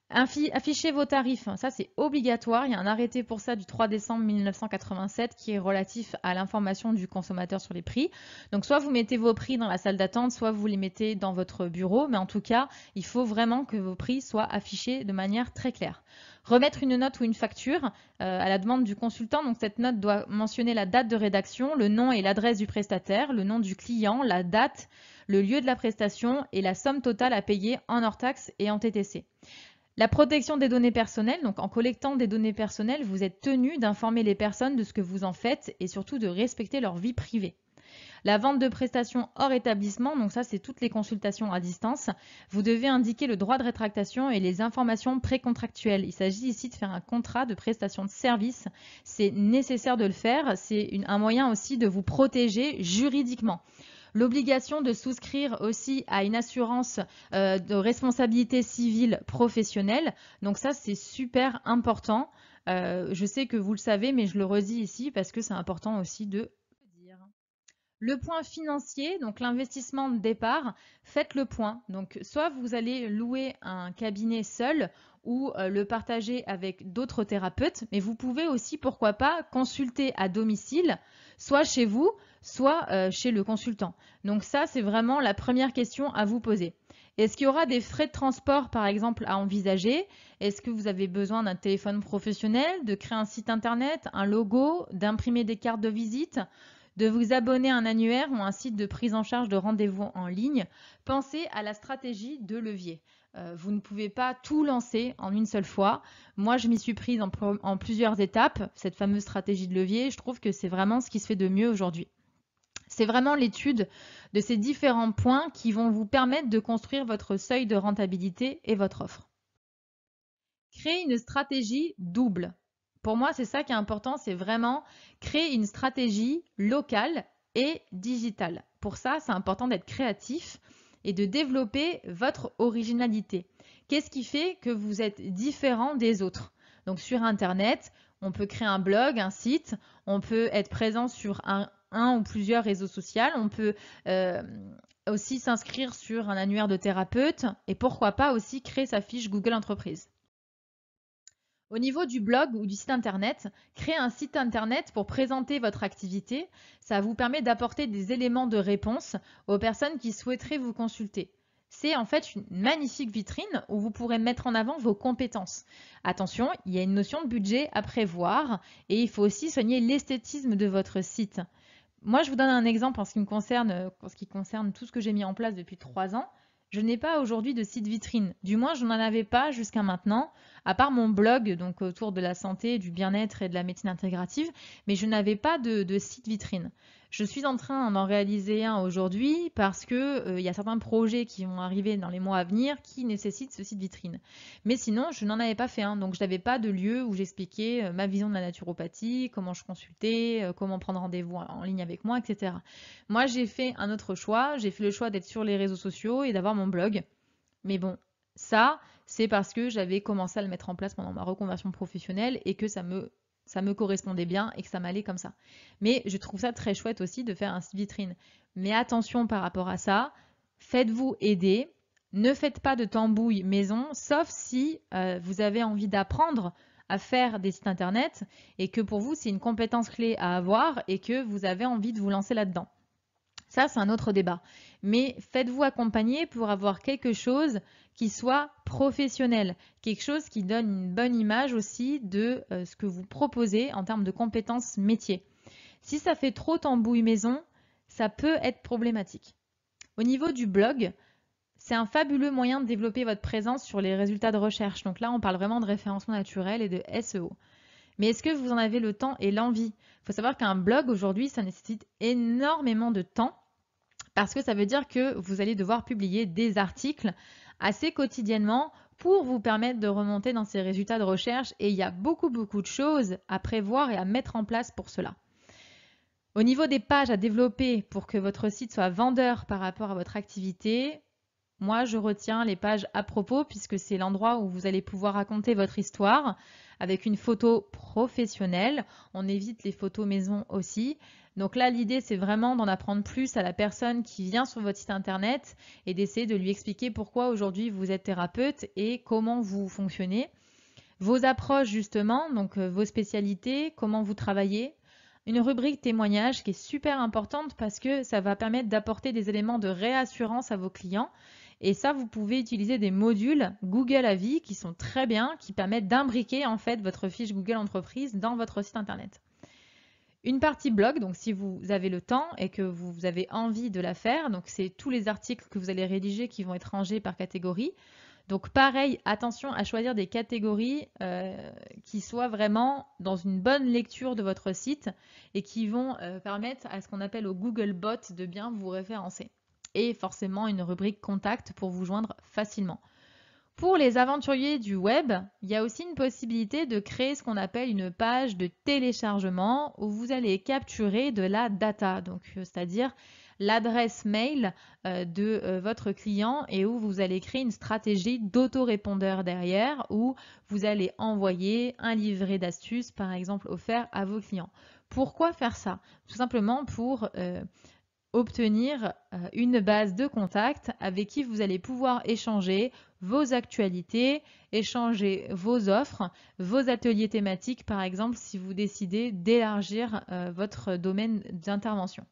Afficher vos tarifs, ça c'est obligatoire. Il y a un arrêté pour ça du 3 décembre 1987 qui est relatif à l'information du consommateur sur les prix. Donc soit vous mettez vos prix dans la salle d'attente, soit vous les mettez dans votre bureau, mais en tout cas, il faut vraiment que vos prix soient affichés de manière très claire. Remettre une note ou une facture euh, à la demande du consultant. Donc cette note doit mentionner la date de rédaction, le nom et l'adresse du prestataire, le nom du client, la date, le lieu de la prestation et la somme totale à payer en hors taxe et en TTC. La protection des données personnelles, donc en collectant des données personnelles, vous êtes tenu d'informer les personnes de ce que vous en faites et surtout de respecter leur vie privée. La vente de prestations hors établissement, donc ça c'est toutes les consultations à distance, vous devez indiquer le droit de rétractation et les informations précontractuelles. Il s'agit ici de faire un contrat de prestation de service, c'est nécessaire de le faire, c'est un moyen aussi de vous protéger juridiquement l'obligation de souscrire aussi à une assurance euh, de responsabilité civile professionnelle. Donc ça, c'est super important. Euh, je sais que vous le savez, mais je le redis ici parce que c'est important aussi de dire le point financier, donc l'investissement de départ, faites le point. Donc soit vous allez louer un cabinet seul ou euh, le partager avec d'autres thérapeutes. Mais vous pouvez aussi, pourquoi pas, consulter à domicile, soit chez vous, soit euh, chez le consultant. Donc ça, c'est vraiment la première question à vous poser. Est-ce qu'il y aura des frais de transport, par exemple, à envisager Est-ce que vous avez besoin d'un téléphone professionnel, de créer un site internet, un logo, d'imprimer des cartes de visite de vous abonner à un annuaire ou un site de prise en charge de rendez-vous en ligne, pensez à la stratégie de levier. Euh, vous ne pouvez pas tout lancer en une seule fois. Moi, je m'y suis prise en, plusieurs étapes, cette fameuse stratégie de levier. Je trouve que c'est vraiment ce qui se fait de mieux aujourd'hui. C'est vraiment l'étude de ces différents points qui vont vous permettre de construire votre seuil de rentabilité et votre offre. Créer une stratégie double. Pour moi, c'est ça qui est important, c'est vraiment créer une stratégie locale et digitale. Pour ça, c'est important d'être créatif et de développer votre originalité. Qu'est-ce qui fait que vous êtes différent des autres Donc sur Internet, on peut créer un blog, un site, on peut être présent sur un, ou plusieurs réseaux sociaux, on peut euh, aussi s'inscrire sur un annuaire de thérapeute et pourquoi pas aussi créer sa fiche Google Entreprise. Au niveau du blog ou du site internet, créer un site internet pour présenter votre activité, ça vous permet d'apporter des éléments de réponse aux personnes qui souhaiteraient vous consulter. C'est en fait une magnifique vitrine où vous pourrez mettre en avant vos compétences. Attention, il y a une notion de budget à prévoir et il faut aussi soigner l'esthétisme de votre site. Moi, je vous donne un exemple en ce qui me concerne, ce qui concerne tout ce que j'ai mis en place depuis trois ans. Je n'ai pas aujourd'hui de site vitrine. Du moins, je n'en avais pas jusqu'à maintenant, à part mon blog, donc autour de la santé, du bien-être et de la médecine intégrative, mais je n'avais pas de, de site vitrine. Je suis en train d'en réaliser un aujourd'hui parce qu'il euh, y a certains projets qui vont arriver dans les mois à venir qui nécessitent ce site vitrine. Mais sinon, je n'en avais pas fait un, donc je n'avais pas de lieu où j'expliquais euh, ma vision de la naturopathie, comment je consultais, euh, comment prendre rendez-vous en ligne avec moi, etc. Moi, j'ai fait un autre choix. J'ai fait le choix d'être sur les réseaux sociaux et d'avoir mon blog. Mais bon, ça, c'est parce que j'avais commencé à le mettre en place pendant ma reconversion professionnelle et que ça me ça me correspondait bien et que ça m'allait comme ça. Mais je trouve ça très chouette aussi de faire un site vitrine. Mais attention par rapport à ça, faites-vous aider. Ne faites pas de tambouille maison, sauf si euh, vous avez envie d'apprendre à faire des sites internet et que pour vous c'est une compétence clé à avoir et que vous avez envie de vous lancer là-dedans. Ça, c'est un autre débat. Mais faites-vous accompagner pour avoir quelque chose qui soit professionnel, quelque chose qui donne une bonne image aussi de euh, ce que vous proposez en termes de compétences métiers. Si ça fait trop tambouille maison, ça peut être problématique. Au niveau du blog, c'est un fabuleux moyen de développer votre présence sur les résultats de recherche. Donc là, on parle vraiment de référencement naturel et de SEO. Mais est-ce que vous en avez le temps et l'envie Il faut savoir qu'un blog aujourd'hui, ça nécessite énormément de temps parce que ça veut dire que vous allez devoir publier des articles assez quotidiennement pour vous permettre de remonter dans ces résultats de recherche et il y a beaucoup beaucoup de choses à prévoir et à mettre en place pour cela. Au niveau des pages à développer pour que votre site soit vendeur par rapport à votre activité, moi je retiens les pages à propos puisque c'est l'endroit où vous allez pouvoir raconter votre histoire, avec une photo professionnelle. On évite les photos maison aussi. Donc là, l'idée, c'est vraiment d'en apprendre plus à la personne qui vient sur votre site internet et d'essayer de lui expliquer pourquoi aujourd'hui vous êtes thérapeute et comment vous fonctionnez. Vos approches, justement, donc euh, vos spécialités, comment vous travaillez. Une rubrique témoignage qui est super importante parce que ça va permettre d'apporter des éléments de réassurance à vos clients et ça, vous pouvez utiliser des modules Google Avis qui sont très bien, qui permettent d'imbriquer en fait votre fiche Google Entreprise dans votre site internet. Une partie blog, donc si vous avez le temps et que vous avez envie de la faire, donc c'est tous les articles que vous allez rédiger qui vont être rangés par catégorie. Donc pareil, attention à choisir des catégories euh, qui soient vraiment dans une bonne lecture de votre site et qui vont euh, permettre à ce qu'on appelle au Google Bot de bien vous référencer et forcément une rubrique contact pour vous joindre facilement. Pour les aventuriers du web, il y a aussi une possibilité de créer ce qu'on appelle une page de téléchargement où vous allez capturer de la data, donc euh, c'est-à-dire l'adresse mail euh, de euh, votre client et où vous allez créer une stratégie d'autorépondeur derrière où vous allez envoyer un livret d'astuces par exemple offert à vos clients. Pourquoi faire ça Tout simplement pour obtenir euh, une base de contacts avec qui vous allez pouvoir échanger vos actualités, échanger vos offres, vos ateliers thématiques par exemple si vous décidez d'élargir euh, votre domaine d'intervention.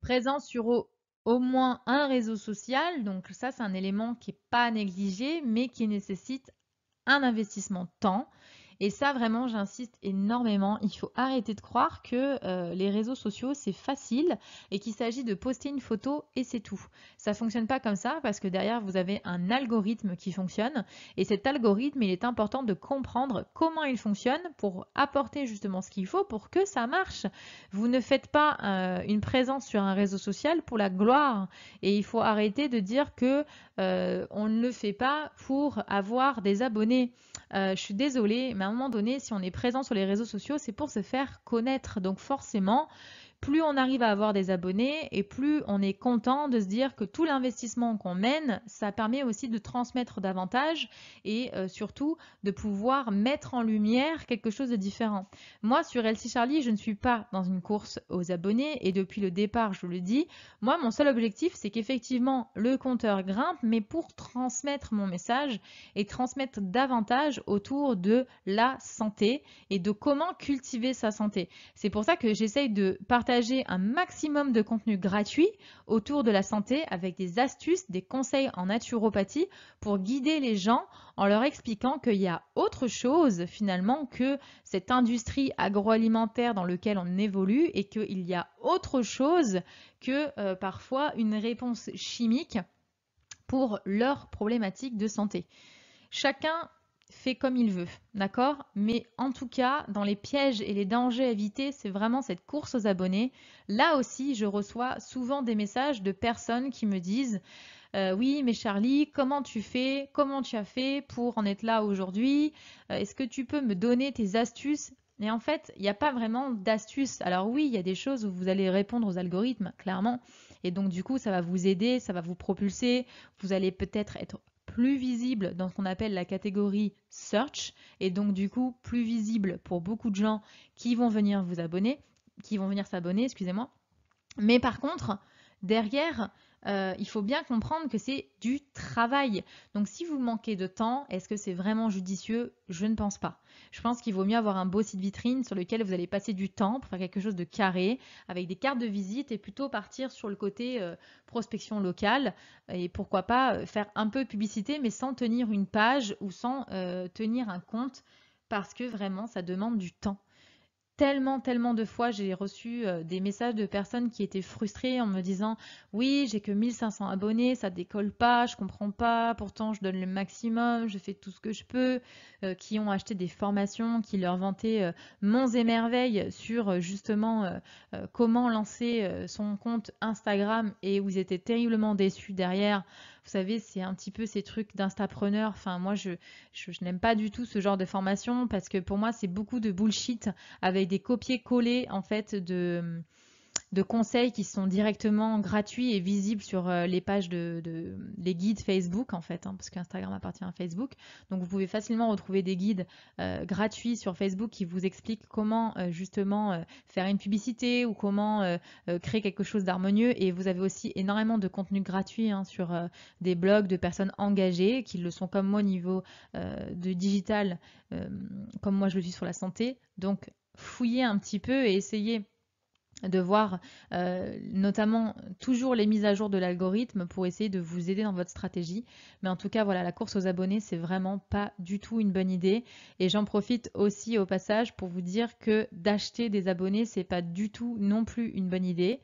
Présent sur au, moins un réseau social, donc ça c'est un élément qui n'est pas négligé mais qui nécessite un investissement temps et ça, vraiment, j'insiste énormément. Il faut arrêter de croire que euh, les réseaux sociaux, c'est facile et qu'il s'agit de poster une photo et c'est tout. Ça fonctionne pas comme ça parce que derrière, vous avez un algorithme qui fonctionne. Et cet algorithme, il est important de comprendre comment il fonctionne pour apporter justement ce qu'il faut pour que ça marche. Vous ne faites pas euh, une présence sur un réseau social pour la gloire. Et il faut arrêter de dire que euh, on ne le fait pas pour avoir des abonnés. je suis désolée, mais un moment donné, si on est présent sur les réseaux sociaux, c'est pour se faire connaître. Donc forcément, plus on arrive à avoir des abonnés et plus on est content de se dire que tout l'investissement qu'on mène, ça permet aussi de transmettre davantage et euh, surtout de pouvoir mettre en lumière quelque chose de différent. Moi, sur Elsie Charlie, je ne suis pas dans une course aux abonnés et depuis le départ, je vous le dis, moi, mon seul objectif, c'est qu'effectivement, le compteur grimpe, mais pour transmettre mon message et transmettre davantage autour de la santé et de comment cultiver sa santé. C'est pour ça que j'essaye de partager un maximum de contenu gratuit autour de la santé avec des astuces, des conseils en naturopathie pour guider les gens en leur expliquant qu'il y a autre chose finalement que cette industrie agroalimentaire dans laquelle on évolue et qu'il y a autre chose que euh, parfois une réponse chimique pour leurs problématiques de santé. Chacun fait comme il veut, d'accord Mais en tout cas, dans les pièges et les dangers à éviter, c'est vraiment cette course aux abonnés. Là aussi, je reçois souvent des messages de personnes qui me disent euh, Oui, mais Charlie, comment tu fais Comment tu as fait pour en être là aujourd'hui euh, Est-ce que tu peux me donner tes astuces et en fait, il n'y a pas vraiment d'astuces. Alors oui, il y a des choses où vous allez répondre aux algorithmes, clairement. Et donc du coup, ça va vous aider, ça va vous propulser. Vous allez peut-être être plus visible dans ce qu'on appelle la catégorie search et donc du coup plus visible pour beaucoup de gens qui vont venir vous abonner, qui vont venir s'abonner, excusez-moi. Mais par contre, derrière, euh, il faut bien comprendre que c'est du travail. Donc si vous manquez de temps, est-ce que c'est vraiment judicieux Je ne pense pas. Je pense qu'il vaut mieux avoir un beau site vitrine sur lequel vous allez passer du temps pour faire quelque chose de carré, avec des cartes de visite et plutôt partir sur le côté euh, prospection locale et pourquoi pas euh, faire un peu de publicité mais sans tenir une page ou sans tenir un compte parce que vraiment ça demande du temps tellement, tellement de fois, j'ai reçu euh, des messages de personnes qui étaient frustrées en me disant Oui, j'ai que 1500 abonnés, ça décolle pas, je comprends pas, pourtant je donne le maximum, je fais tout ce que je peux, euh, qui ont acheté des formations, qui leur vantaient mon euh, monts et merveilles sur justement comment lancer son compte Instagram et où ils étaient terriblement déçus derrière vous savez, c'est un petit peu ces trucs d'instapreneur. Enfin, moi, je, je, n'aime pas du tout ce genre de formation parce que pour moi, c'est beaucoup de bullshit avec des copiers collés, en fait, de de conseils qui sont directement gratuits et visibles sur euh, les pages de, les guides Facebook en fait, hein, parce qu'Instagram appartient à Facebook. Donc vous pouvez facilement retrouver des guides euh, gratuits sur Facebook qui vous expliquent comment euh, justement faire une publicité ou comment créer quelque chose d'harmonieux. Et vous avez aussi énormément de contenu gratuit hein, sur des blogs de personnes engagées qui le sont comme moi au niveau de digital, comme moi je le suis sur la santé. Donc fouillez un petit peu et essayez de voir euh, notamment toujours les mises à jour de l'algorithme pour essayer de vous aider dans votre stratégie. Mais en tout cas, voilà, la course aux abonnés, c'est vraiment pas du tout une bonne idée. Et j'en profite aussi au passage pour vous dire que d'acheter des abonnés, c'est pas du tout non plus une bonne idée.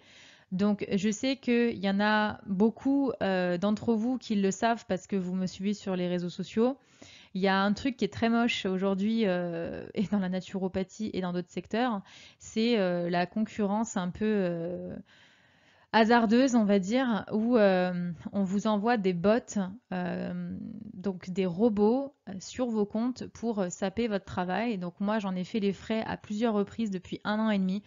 Donc je sais qu'il y en a beaucoup euh, d'entre vous qui le savent parce que vous me suivez sur les réseaux sociaux. Il y a un truc qui est très moche aujourd'hui euh, et dans la naturopathie et dans d'autres secteurs, c'est euh, la concurrence un peu euh, hasardeuse, on va dire, où on vous envoie des bots, donc des robots sur vos comptes pour saper votre travail. Donc moi, j'en ai fait les frais à plusieurs reprises depuis un an et demi.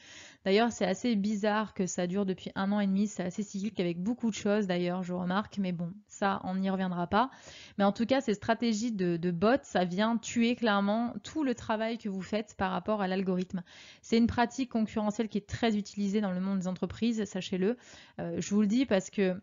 D'ailleurs, c'est assez bizarre que ça dure depuis un an et demi. C'est assez cyclique avec beaucoup de choses, d'ailleurs, je remarque. Mais bon, ça, on n'y reviendra pas. Mais en tout cas, ces stratégies de, de ça vient tuer clairement tout le travail que vous faites par rapport à l'algorithme. C'est une pratique concurrentielle qui est très utilisée dans le monde des entreprises, sachez-le. Euh, je vous le dis parce que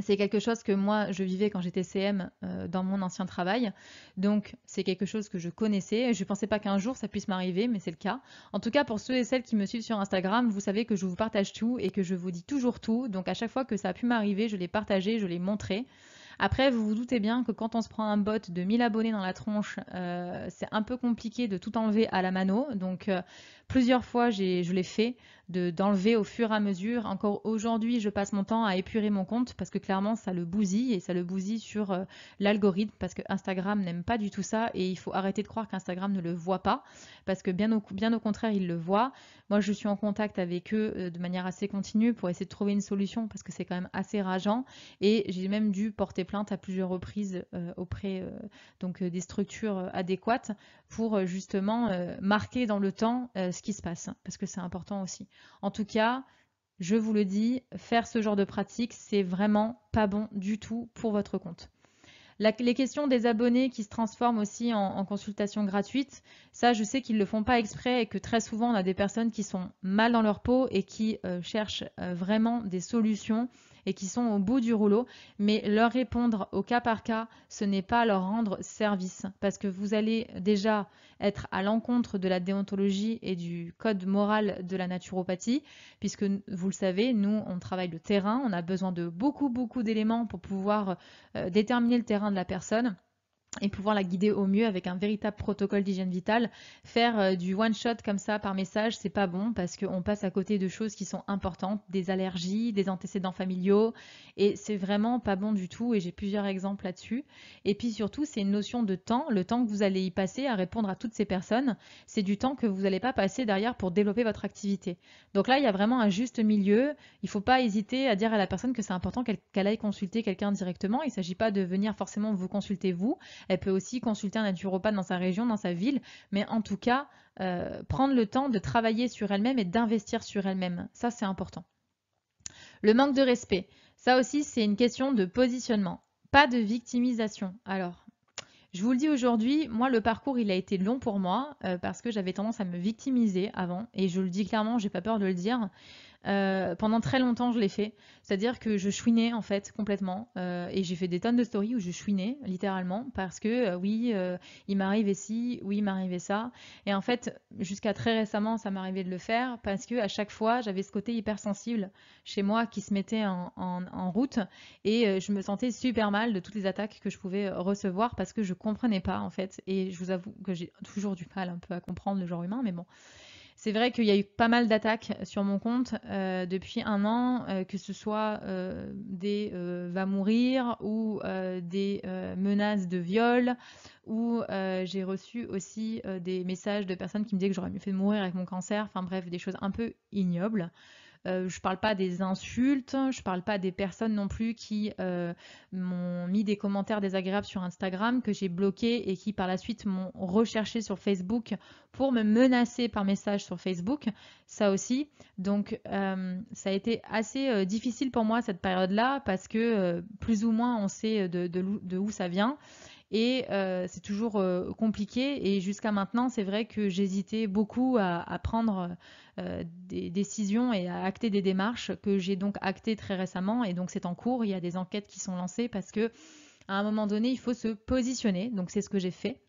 c'est quelque chose que moi, je vivais quand j'étais CM euh, dans mon ancien travail. Donc, c'est quelque chose que je connaissais. Je ne pensais pas qu'un jour, ça puisse m'arriver, mais c'est le cas. En tout cas, pour ceux et celles qui me suivent sur Instagram, vous savez que je vous partage tout et que je vous dis toujours tout. Donc, à chaque fois que ça a pu m'arriver, je l'ai partagé, je l'ai montré. Après, vous vous doutez bien que quand on se prend un bot de 1000 abonnés dans la tronche, euh, c'est un peu compliqué de tout enlever à la mano. Donc, euh, plusieurs fois, je l'ai fait de d'enlever au fur et à mesure. Encore aujourd'hui, je passe mon temps à épurer mon compte parce que clairement, ça le bousille et ça le bousille sur euh, l'algorithme parce que Instagram n'aime pas du tout ça et il faut arrêter de croire qu'Instagram ne le voit pas parce que bien au, bien au contraire, il le voit. Moi, je suis en contact avec eux euh, de manière assez continue pour essayer de trouver une solution parce que c'est quand même assez rageant et j'ai même dû porter plainte à plusieurs reprises euh, auprès donc des structures adéquates pour justement marquer dans le temps ce qui se passe parce que c'est important aussi. En tout cas, je vous le dis, faire ce genre de pratique, c'est vraiment pas bon du tout pour votre compte. les questions des abonnés qui se transforment aussi en, consultation gratuite, ça je sais qu'ils ne le font pas exprès et que très souvent on a des personnes qui sont mal dans leur peau et qui euh, cherchent euh, vraiment des solutions et qui sont au bout du rouleau. Mais leur répondre au cas par cas, ce n'est pas leur rendre service parce que vous allez déjà être à l'encontre de la déontologie et du code moral de la naturopathie puisque vous le savez, nous, on travaille le terrain, on a besoin de beaucoup, beaucoup d'éléments pour pouvoir euh, déterminer le terrain de la personne et pouvoir la guider au mieux avec un véritable protocole d'hygiène vitale. Faire euh, du one shot comme ça par message, c'est pas bon parce qu'on passe à côté de choses qui sont importantes, des allergies, des antécédents familiaux, et c'est vraiment pas bon du tout. Et j'ai plusieurs exemples là-dessus. Et puis surtout, c'est une notion de temps, le temps que vous allez y passer à répondre à toutes ces personnes, c'est du temps que vous n'allez pas passer derrière pour développer votre activité. Donc là, il y a vraiment un juste milieu. Il ne faut pas hésiter à dire à la personne que c'est important qu'elle aille consulter quelqu'un directement. Il ne s'agit pas de venir forcément vous consulter vous elle peut aussi consulter un naturopathe dans sa région, dans sa ville. Mais en tout cas, euh, prendre le temps de travailler sur elle-même et d'investir sur elle-même. Ça, c'est important. Le manque de respect. Ça aussi, c'est une question de positionnement. Pas de victimisation. Alors, je vous le dis aujourd'hui, moi le parcours il a été long pour moi euh, parce que j'avais tendance à me victimiser avant et je le dis clairement, j'ai pas peur de le dire. Euh, pendant très longtemps, je l'ai fait. C'est-à-dire que je chouinais en fait complètement. Euh, et j'ai fait des tonnes de stories où je chouinais littéralement parce que euh, oui, il m'arrivait ci, oui, il m'arrivait ça. Et en fait, jusqu'à très récemment, ça m'arrivait de le faire parce que à chaque fois, j'avais ce côté hypersensible chez moi qui se mettait en, en route et je me sentais super mal de toutes les attaques que je pouvais recevoir parce que je comprenais pas en fait. Et je vous avoue que j'ai toujours du mal un peu à comprendre le genre humain, mais bon. C'est vrai qu'il y a eu pas mal d'attaques euh, sur mon compte euh, depuis un an, euh, que ce soit des va mourir ou des menaces de viol, ou j'ai reçu aussi des messages de personnes qui me disaient que j'aurais mieux fait de mourir avec mon cancer, enfin bref, des choses un peu ignobles. Je euh, je parle pas des insultes, je parle pas des personnes non plus qui euh, m'ont mis des commentaires désagréables sur Instagram que j'ai bloqué et qui par la suite m'ont recherché sur Facebook pour me menacer par message sur Facebook. Ça aussi, donc euh, ça a été assez difficile pour moi cette période-là parce que plus ou moins on sait de où ça vient. Et euh, c'est toujours euh, compliqué. Et jusqu'à maintenant, c'est vrai que j'hésitais beaucoup à, prendre euh, des décisions et à acter des démarches que j'ai donc actées très récemment. Et donc c'est en cours. Il y a des enquêtes qui sont lancées parce que à un moment donné, il faut se positionner. Donc c'est ce que j'ai fait.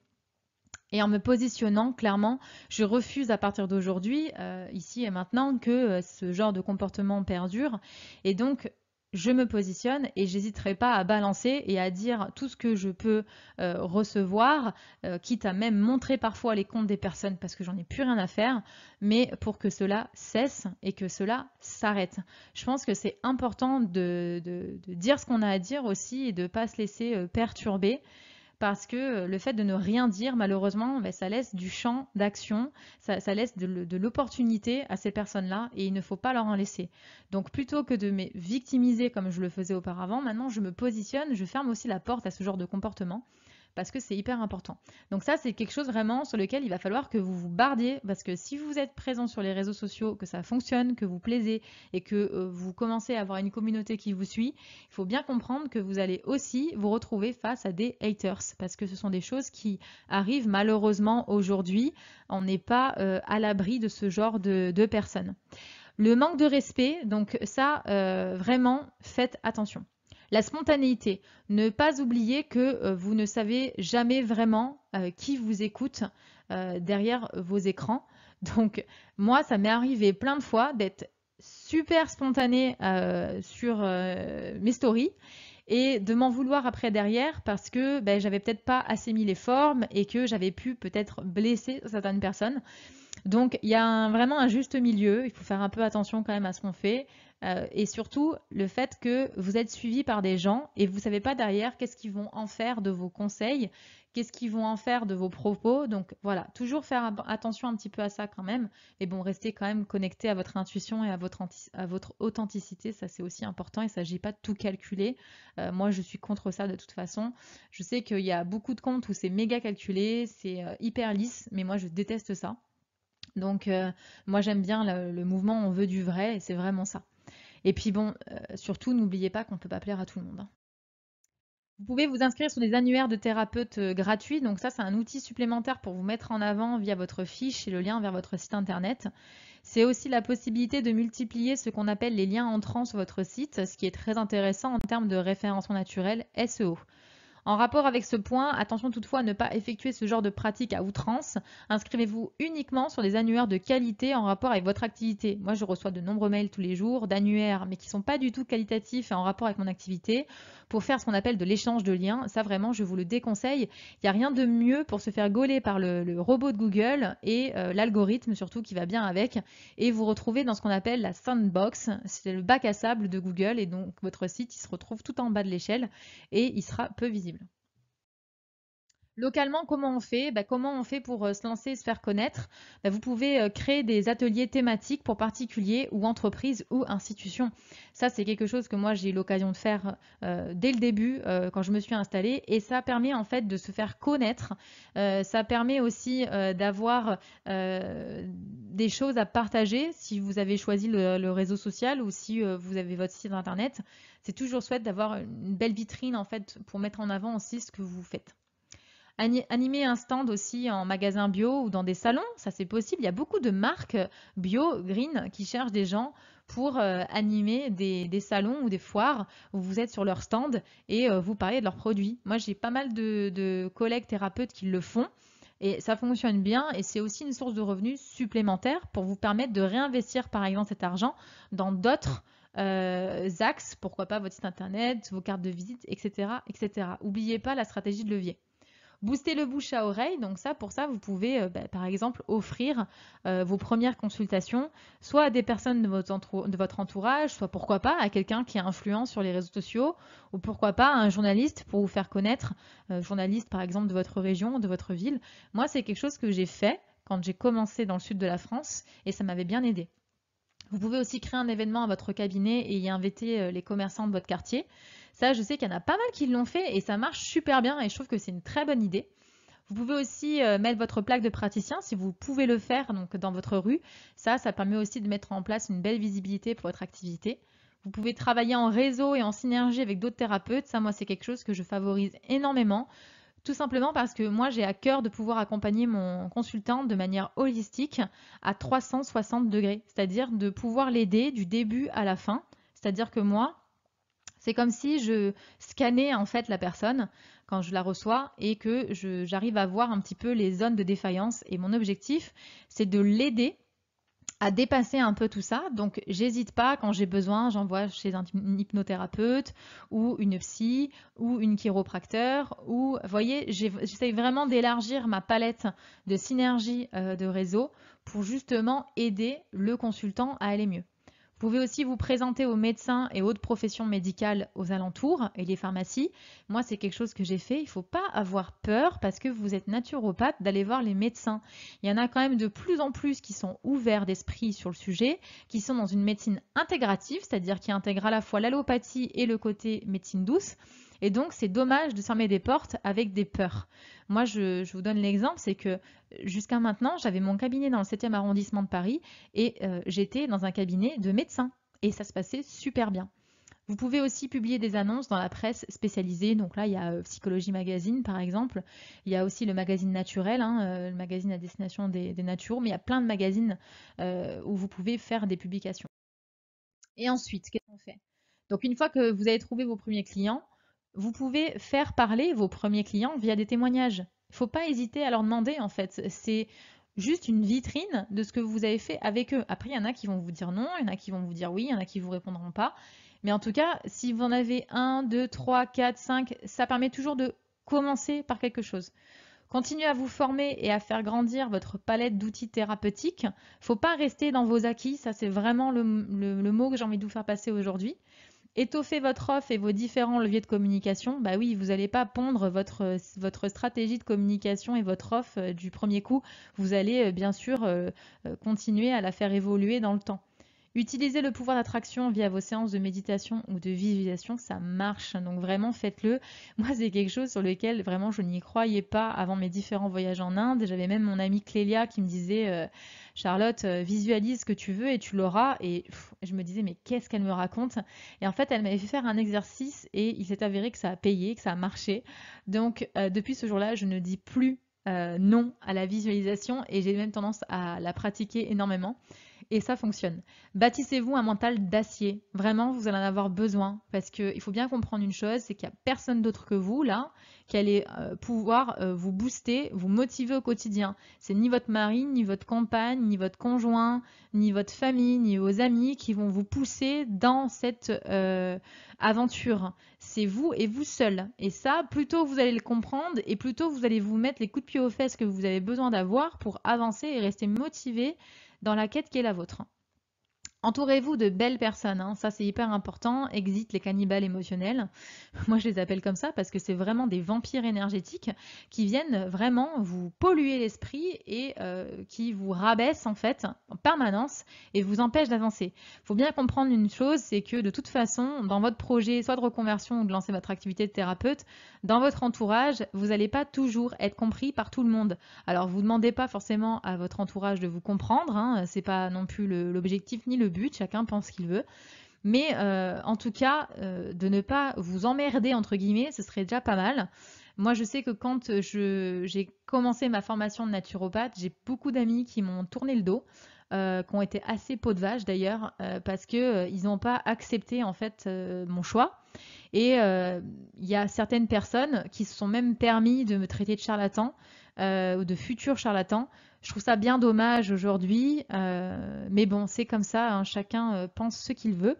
Et en me positionnant clairement, je refuse à partir d'aujourd'hui, ici et maintenant, que ce genre de comportement perdure. Et donc, je me positionne et j'hésiterai pas à balancer et à dire tout ce que je peux euh, recevoir, euh, quitte à même montrer parfois les comptes des personnes parce que j'en ai plus rien à faire, mais pour que cela cesse et que cela s'arrête. Je pense que c'est important de, dire ce qu'on a à dire aussi et de ne pas se laisser euh, perturber parce que euh, le fait de ne rien dire, malheureusement, ben, ça laisse du champ d'action, ça, laisse de l'opportunité à ces personnes-là et il ne faut pas leur en laisser. Donc plutôt que de me victimiser comme je le faisais auparavant, maintenant je me positionne, je ferme aussi la porte à ce genre de comportement parce que c'est hyper important. Donc ça, c'est quelque chose vraiment sur lequel il va falloir que vous vous bardiez, parce que si vous êtes présent sur les réseaux sociaux, que ça fonctionne, que vous plaisez et que euh, vous commencez à avoir une communauté qui vous suit, il faut bien comprendre que vous allez aussi vous retrouver face à des haters, parce que ce sont des choses qui arrivent malheureusement aujourd'hui. On n'est pas euh, à l'abri de ce genre de, personnes. Le manque de respect, donc ça, euh, vraiment, faites attention. La spontanéité. Ne pas oublier que euh, vous ne savez jamais vraiment euh, qui vous écoute euh, derrière vos écrans. Donc moi, ça m'est arrivé plein de fois d'être super spontané sur mes stories et de m'en vouloir après derrière parce que ben, j'avais peut-être pas assez mis les formes et que j'avais pu peut-être blesser certaines personnes. Donc il y a vraiment un juste milieu, il faut faire un peu attention quand même à ce qu'on fait. Euh, et surtout, le fait que vous êtes suivi par des gens et vous ne savez pas derrière qu'est-ce qu'ils vont en faire de vos conseils, qu'est-ce qu'ils vont en faire de vos propos. Donc voilà, toujours faire attention un petit peu à ça quand même. Et bon, restez quand même connecté à votre intuition et à votre, à votre authenticité, ça c'est aussi important. Il ne s'agit pas de tout calculer. Euh, moi, je suis contre ça de toute façon. Je sais qu'il y a beaucoup de comptes où c'est méga calculé, c'est euh, hyper lisse, mais moi je déteste ça. Donc moi j'aime bien le mouvement on veut du vrai et c'est vraiment ça. Et puis bon, euh, surtout, n'oubliez pas qu'on ne peut pas plaire à tout le monde. Hein. Vous pouvez vous inscrire sur des annuaires de thérapeutes euh, gratuits. Donc ça, c'est un outil supplémentaire pour vous mettre en avant via votre fiche et le lien vers votre site internet. C'est aussi la possibilité de multiplier ce qu'on appelle les liens entrants sur votre site, ce qui est très intéressant en termes de référencement naturel SEO. En rapport avec ce point, attention toutefois à ne pas effectuer ce genre de pratique à outrance. Inscrivez-vous uniquement sur des annuaires de qualité en rapport avec votre activité. Moi, je reçois de nombreux mails tous les jours d'annuaires, mais qui ne sont pas du tout qualitatifs et en rapport avec mon activité, pour faire ce qu'on appelle de l'échange de liens. Ça, vraiment, je vous le déconseille. Il n'y a rien de mieux pour se faire gauler par le, robot de Google et euh, l'algorithme surtout qui va bien avec. Et vous retrouvez dans ce qu'on appelle la sandbox, c'est le bac à sable de Google. Et donc, votre site, il se retrouve tout en bas de l'échelle et il sera peu visible. Localement, comment on fait bah, Comment on fait pour euh, se lancer et se faire connaître bah, Vous pouvez euh, créer des ateliers thématiques pour particuliers ou entreprises ou institutions. Ça, c'est quelque chose que moi, j'ai eu l'occasion de faire euh, dès le début quand je me suis installée. Et ça permet en fait de se faire connaître. ça permet aussi d'avoir des choses à partager si vous avez choisi le, réseau social ou si vous avez votre site internet. C'est toujours souhaite d'avoir une belle vitrine en fait pour mettre en avant aussi ce que vous faites. Animer un stand aussi en magasin bio ou dans des salons, ça c'est possible. Il y a beaucoup de marques bio, green, qui cherchent des gens pour euh, animer des, salons ou des foires où vous êtes sur leur stand et euh, vous parlez de leurs produits. Moi, j'ai pas mal de, collègues thérapeutes qui le font. Et ça fonctionne bien et c'est aussi une source de revenus supplémentaire pour vous permettre de réinvestir par exemple cet argent dans d'autres euh, axes, pourquoi pas votre site internet, vos cartes de visite, etc. etc. Oubliez pas la stratégie de levier. Booster le bouche à oreille, donc ça, pour ça, vous pouvez euh, bah, par exemple offrir euh, vos premières consultations, soit à des personnes de votre, entourage, soit pourquoi pas à quelqu'un qui a influent sur les réseaux sociaux, ou pourquoi pas à un journaliste pour vous faire connaître, euh, journaliste par exemple de votre région, de votre ville. Moi, c'est quelque chose que j'ai fait quand j'ai commencé dans le sud de la France et ça m'avait bien aidé. Vous pouvez aussi créer un événement à votre cabinet et y inviter les commerçants de votre quartier. Ça, je sais qu'il y en a pas mal qui l'ont fait et ça marche super bien et je trouve que c'est une très bonne idée. Vous pouvez aussi euh, mettre votre plaque de praticien si vous pouvez le faire donc dans votre rue. Ça, ça permet aussi de mettre en place une belle visibilité pour votre activité. Vous pouvez travailler en réseau et en synergie avec d'autres thérapeutes. Ça, moi, c'est quelque chose que je favorise énormément. Tout simplement parce que moi, j'ai à cœur de pouvoir accompagner mon consultant de manière holistique à 360 degrés, c'est-à-dire de pouvoir l'aider du début à la fin. C'est-à-dire que moi, c'est comme si je scannais en fait la personne quand je la reçois et que j'arrive à voir un petit peu les zones de défaillance. Et mon objectif, c'est de l'aider à dépasser un peu tout ça. Donc, j'hésite pas quand j'ai besoin, j'envoie chez un hypnothérapeute ou une psy ou une chiropracteur ou, voyez, j'essaye vraiment d'élargir ma palette de synergie euh, de réseau pour justement aider le consultant à aller mieux. Vous pouvez aussi vous présenter aux médecins et autres professions médicales aux alentours et les pharmacies. Moi, c'est quelque chose que j'ai fait. Il ne faut pas avoir peur parce que vous êtes naturopathe d'aller voir les médecins. Il y en a quand même de plus en plus qui sont ouverts d'esprit sur le sujet, qui sont dans une médecine intégrative, c'est-à-dire qui intègre à la fois l'allopathie et le côté médecine douce. Et donc, c'est dommage de fermer des portes avec des peurs. Moi, je, vous donne l'exemple, c'est que euh, jusqu'à maintenant, j'avais mon cabinet dans le 7e arrondissement de Paris et euh, j'étais dans un cabinet de médecin. Et ça se passait super bien. Vous pouvez aussi publier des annonces dans la presse spécialisée. Donc là, il y a euh, Psychologie Magazine, par exemple. Il y a aussi le magazine naturel, hein, le magazine à destination des, natures. Mais il y a plein de magazines où vous pouvez faire des publications. Et ensuite, qu'est-ce qu'on fait Donc une fois que vous avez trouvé vos premiers clients, vous pouvez faire parler vos premiers clients via des témoignages. Il ne Faut pas hésiter à leur demander en fait. C'est juste une vitrine de ce que vous avez fait avec eux. Après, il y en a qui vont vous dire non, il y en a qui vont vous dire oui, il y en a qui vous répondront pas. Mais en tout cas, si vous en avez un, deux, trois, quatre, cinq, ça permet toujours de commencer par quelque chose. Continuez à vous former et à faire grandir votre palette d'outils thérapeutiques. ne Faut pas rester dans vos acquis, ça c'est vraiment le, le mot que j'ai envie de vous faire passer aujourd'hui étoffer votre offre et vos différents leviers de communication, bah oui, vous n'allez pas pondre votre, votre stratégie de communication et votre offre euh, du premier coup. Vous allez euh, bien sûr euh, continuer à la faire évoluer dans le temps. Utilisez le pouvoir d'attraction via vos séances de méditation ou de visualisation, ça marche. Donc vraiment faites-le. Moi, c'est quelque chose sur lequel vraiment je n'y croyais pas avant mes différents voyages en Inde. J'avais même mon amie Clélia qui me disait euh, Charlotte, euh, visualise ce que tu veux et tu l'auras. Et je me disais mais qu'est-ce qu'elle me raconte Et en fait, elle m'avait fait faire un exercice et il s'est avéré que ça a payé, que ça a marché. Donc euh, depuis ce jour-là, je ne dis plus non à la visualisation et j'ai même tendance à la pratiquer énormément et ça fonctionne. Bâtissez-vous un mental d'acier. Vraiment, vous allez en avoir besoin parce qu'il faut bien comprendre une chose, c'est qu'il n'y a personne d'autre que vous là qui allez euh, pouvoir euh, vous booster, vous motiver au quotidien. C'est ni votre mari, ni votre compagne, ni votre conjoint, ni votre famille, ni vos amis qui vont vous pousser dans cette euh, aventure. C'est vous et vous seul. Et ça, plutôt vous allez le comprendre et plutôt vous allez vous mettre les coups de pied aux fesses que vous avez besoin d'avoir pour avancer et rester motivé dans la quête qui est la vôtre. Entourez-vous de belles personnes, hein. ça c'est hyper important. Exit les cannibales émotionnels. Moi je les appelle comme ça parce que c'est vraiment des vampires énergétiques qui viennent vraiment vous polluer l'esprit et euh, qui vous rabaissent en fait en permanence et vous empêchent d'avancer. Il faut bien comprendre une chose, c'est que de toute façon, dans votre projet, soit de reconversion ou de lancer votre activité de thérapeute, dans votre entourage, vous n'allez pas toujours être compris par tout le monde. Alors vous ne demandez pas forcément à votre entourage de vous comprendre, hein, c'est pas non plus l'objectif ni le chacun pense qu'il veut. Mais euh, en tout cas, euh, de ne pas vous emmerder, entre guillemets, ce serait déjà pas mal. Moi, je sais que quand j'ai commencé ma formation de naturopathe, j'ai beaucoup d'amis qui m'ont tourné le dos, euh, qui ont été assez peau de vache d'ailleurs, parce que ils n'ont pas accepté en fait mon choix. Et il y a certaines personnes qui se sont même permis de me traiter de charlatan euh, ou de futurs charlatans. Je trouve ça bien dommage aujourd'hui, euh, mais bon, c'est comme ça, hein. chacun euh, pense ce qu'il veut.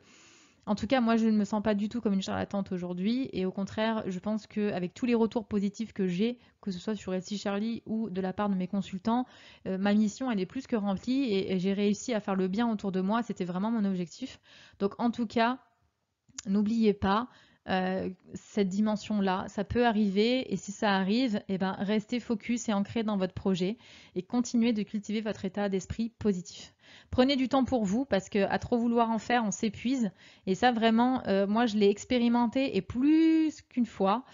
En tout cas, moi, je ne me sens pas du tout comme une charlatante aujourd'hui, et au contraire, je pense qu'avec tous les retours positifs que j'ai, que ce soit sur Etsy Charlie ou de la part de mes consultants, ma mission, elle est plus que remplie, et j'ai réussi à faire le bien autour de moi, c'était vraiment mon objectif. Donc, en tout cas, n'oubliez pas, euh, cette dimension-là. Ça peut arriver et si ça arrive, eh ben, restez focus et ancré dans votre projet et continuez de cultiver votre état d'esprit positif. Prenez du temps pour vous parce que à trop vouloir en faire, on s'épuise. Et ça vraiment, euh, moi je l'ai expérimenté et plus qu'une fois,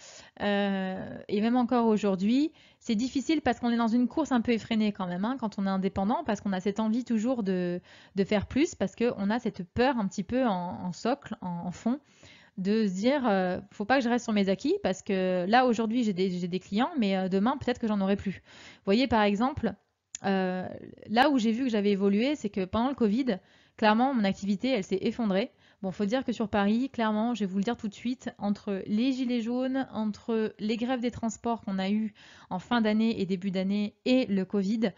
euh, et même encore aujourd'hui, c'est difficile parce qu'on est dans une course un peu effrénée quand même, hein, quand on est indépendant, parce qu'on a cette envie toujours de, faire plus, parce qu'on a cette peur un petit peu en, socle, en fond, de se dire, euh, faut pas que je reste sur mes acquis parce que là aujourd'hui j'ai des, clients, mais euh, demain peut-être que j'en aurai plus. Vous voyez par exemple, euh, là où j'ai vu que j'avais évolué, c'est que pendant le Covid, clairement mon activité elle s'est effondrée. Bon, faut dire que sur Paris, clairement, je vais vous le dire tout de suite, entre les gilets jaunes, entre les grèves des transports qu'on a eues en fin d'année et début d'année et le Covid,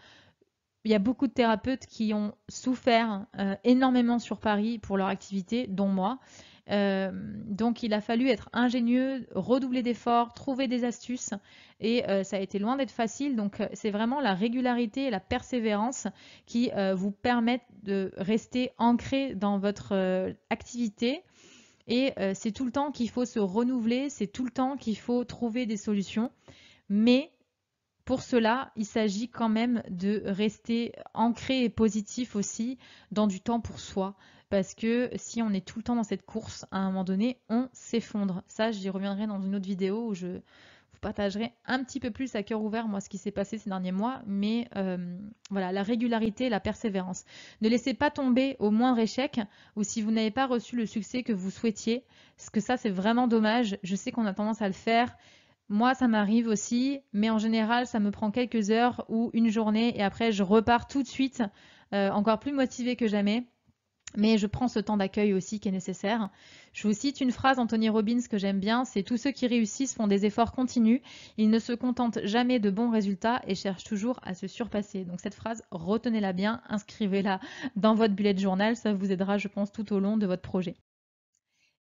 il y a beaucoup de thérapeutes qui ont souffert énormément sur Paris pour leur activité, dont moi. Euh, donc il a fallu être ingénieux, redoubler d'efforts, trouver des astuces et euh, ça a été loin d'être facile. Donc euh, c'est vraiment la régularité et la persévérance qui vous permettent de rester ancré dans votre activité. Et c'est tout le temps qu'il faut se renouveler, c'est tout le temps qu'il faut trouver des solutions. Mais pour cela, il s'agit quand même de rester ancré et positif aussi dans du temps pour soi, parce que si on est tout le temps dans cette course, à un moment donné, on s'effondre. Ça, j'y reviendrai dans une autre vidéo où je vous partagerai un petit peu plus à cœur ouvert, moi, ce qui s'est passé ces derniers mois. Mais euh, voilà, la régularité, la persévérance. Ne laissez pas tomber au moindre échec ou si vous n'avez pas reçu le succès que vous souhaitiez, parce que ça, c'est vraiment dommage. Je sais qu'on a tendance à le faire. Moi, ça m'arrive aussi, mais en général, ça me prend quelques heures ou une journée et après, je repars tout de suite, euh, encore plus motivée que jamais mais je prends ce temps d'accueil aussi qui est nécessaire. Je vous cite une phrase Anthony Robbins que j'aime bien, c'est tous ceux qui réussissent font des efforts continus, ils ne se contentent jamais de bons résultats et cherchent toujours à se surpasser. Donc cette phrase, retenez-la bien, inscrivez-la dans votre bullet journal, ça vous aidera je pense tout au long de votre projet.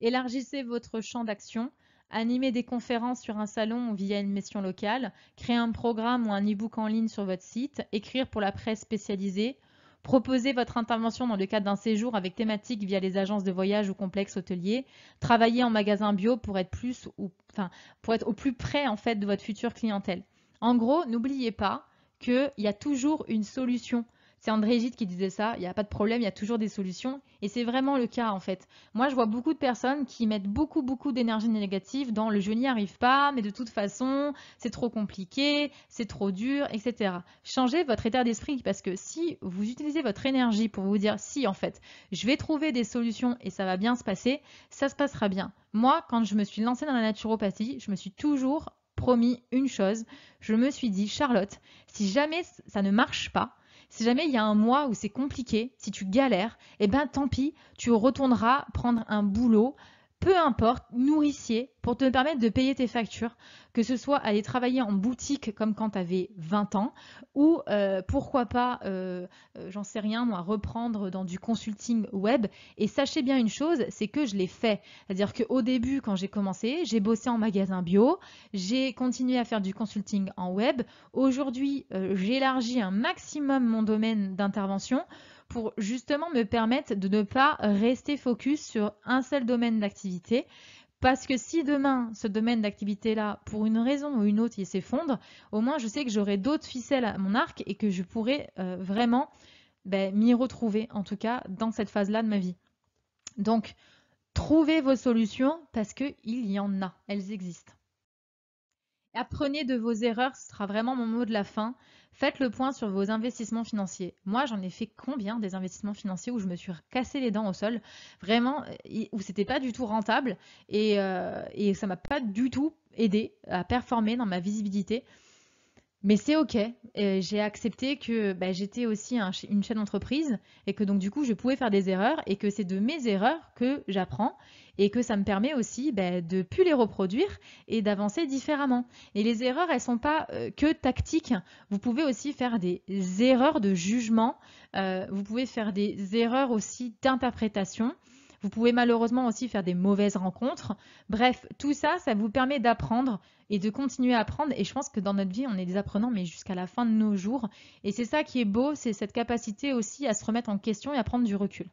Élargissez votre champ d'action animez des conférences sur un salon ou via une mission locale, créez un programme ou un e-book en ligne sur votre site, écrire pour la presse spécialisée, proposer votre intervention dans le cadre d'un séjour avec thématique via les agences de voyage ou complexes hôteliers, travailler en magasin bio pour être plus ou enfin pour être au plus près en fait de votre future clientèle. En gros, n'oubliez pas qu'il y a toujours une solution c'est André Gide qui disait ça, il n'y a pas de problème, il y a toujours des solutions. Et c'est vraiment le cas en fait. Moi, je vois beaucoup de personnes qui mettent beaucoup, beaucoup d'énergie négative dans le je n'y arrive pas, mais de toute façon, c'est trop compliqué, c'est trop dur, etc. Changez votre état d'esprit parce que si vous utilisez votre énergie pour vous dire si en fait, je vais trouver des solutions et ça va bien se passer, ça se passera bien. Moi, quand je me suis lancée dans la naturopathie, je me suis toujours promis une chose. Je me suis dit, Charlotte, si jamais ça ne marche pas, si jamais il y a un mois où c'est compliqué, si tu galères, eh ben tant pis, tu retourneras prendre un boulot peu importe, nourricier, pour te permettre de payer tes factures, que ce soit aller travailler en boutique comme quand tu avais 20 ans, ou euh, pourquoi pas, euh, euh, j'en sais rien moi, reprendre dans du consulting web. Et sachez bien une chose, c'est que je l'ai fait. C'est-à-dire qu'au début, quand j'ai commencé, j'ai bossé en magasin bio, j'ai continué à faire du consulting en web. Aujourd'hui, j'élargis un maximum mon domaine d'intervention pour justement me permettre de ne pas rester focus sur un seul domaine d'activité. Parce que si demain, ce domaine d'activité-là, pour une raison ou une autre, il s'effondre, au moins je sais que j'aurai d'autres ficelles à mon arc et que je pourrai euh, vraiment ben, m'y retrouver, en tout cas dans cette phase-là de ma vie. Donc, trouvez vos solutions parce qu'il y en a, elles existent. Apprenez de vos erreurs, ce sera vraiment mon mot de la fin. Faites le point sur vos investissements financiers. Moi, j'en ai fait combien des investissements financiers où je me suis cassé les dents au sol, vraiment, euh, où c'était pas du tout rentable euh, et, ça m'a pas du tout aidé à performer dans ma visibilité. Mais c'est ok. J'ai accepté que bah, j'étais aussi une chaîne d'entreprise et que donc du coup je pouvais faire des erreurs et que c'est de mes erreurs que j'apprends et que ça me permet aussi bah, de plus les reproduire et d'avancer différemment. Et les erreurs, elles sont pas euh, que tactiques. Vous pouvez aussi faire des erreurs de jugement. Euh, vous pouvez faire des erreurs aussi d'interprétation. Vous pouvez malheureusement aussi faire des mauvaises rencontres. Bref, tout ça, ça vous permet d'apprendre et de continuer à apprendre. Et je pense que dans notre vie, on est des apprenants, mais jusqu'à la fin de nos jours. Et c'est ça qui est beau, c'est cette capacité aussi à se remettre en question et à prendre du recul.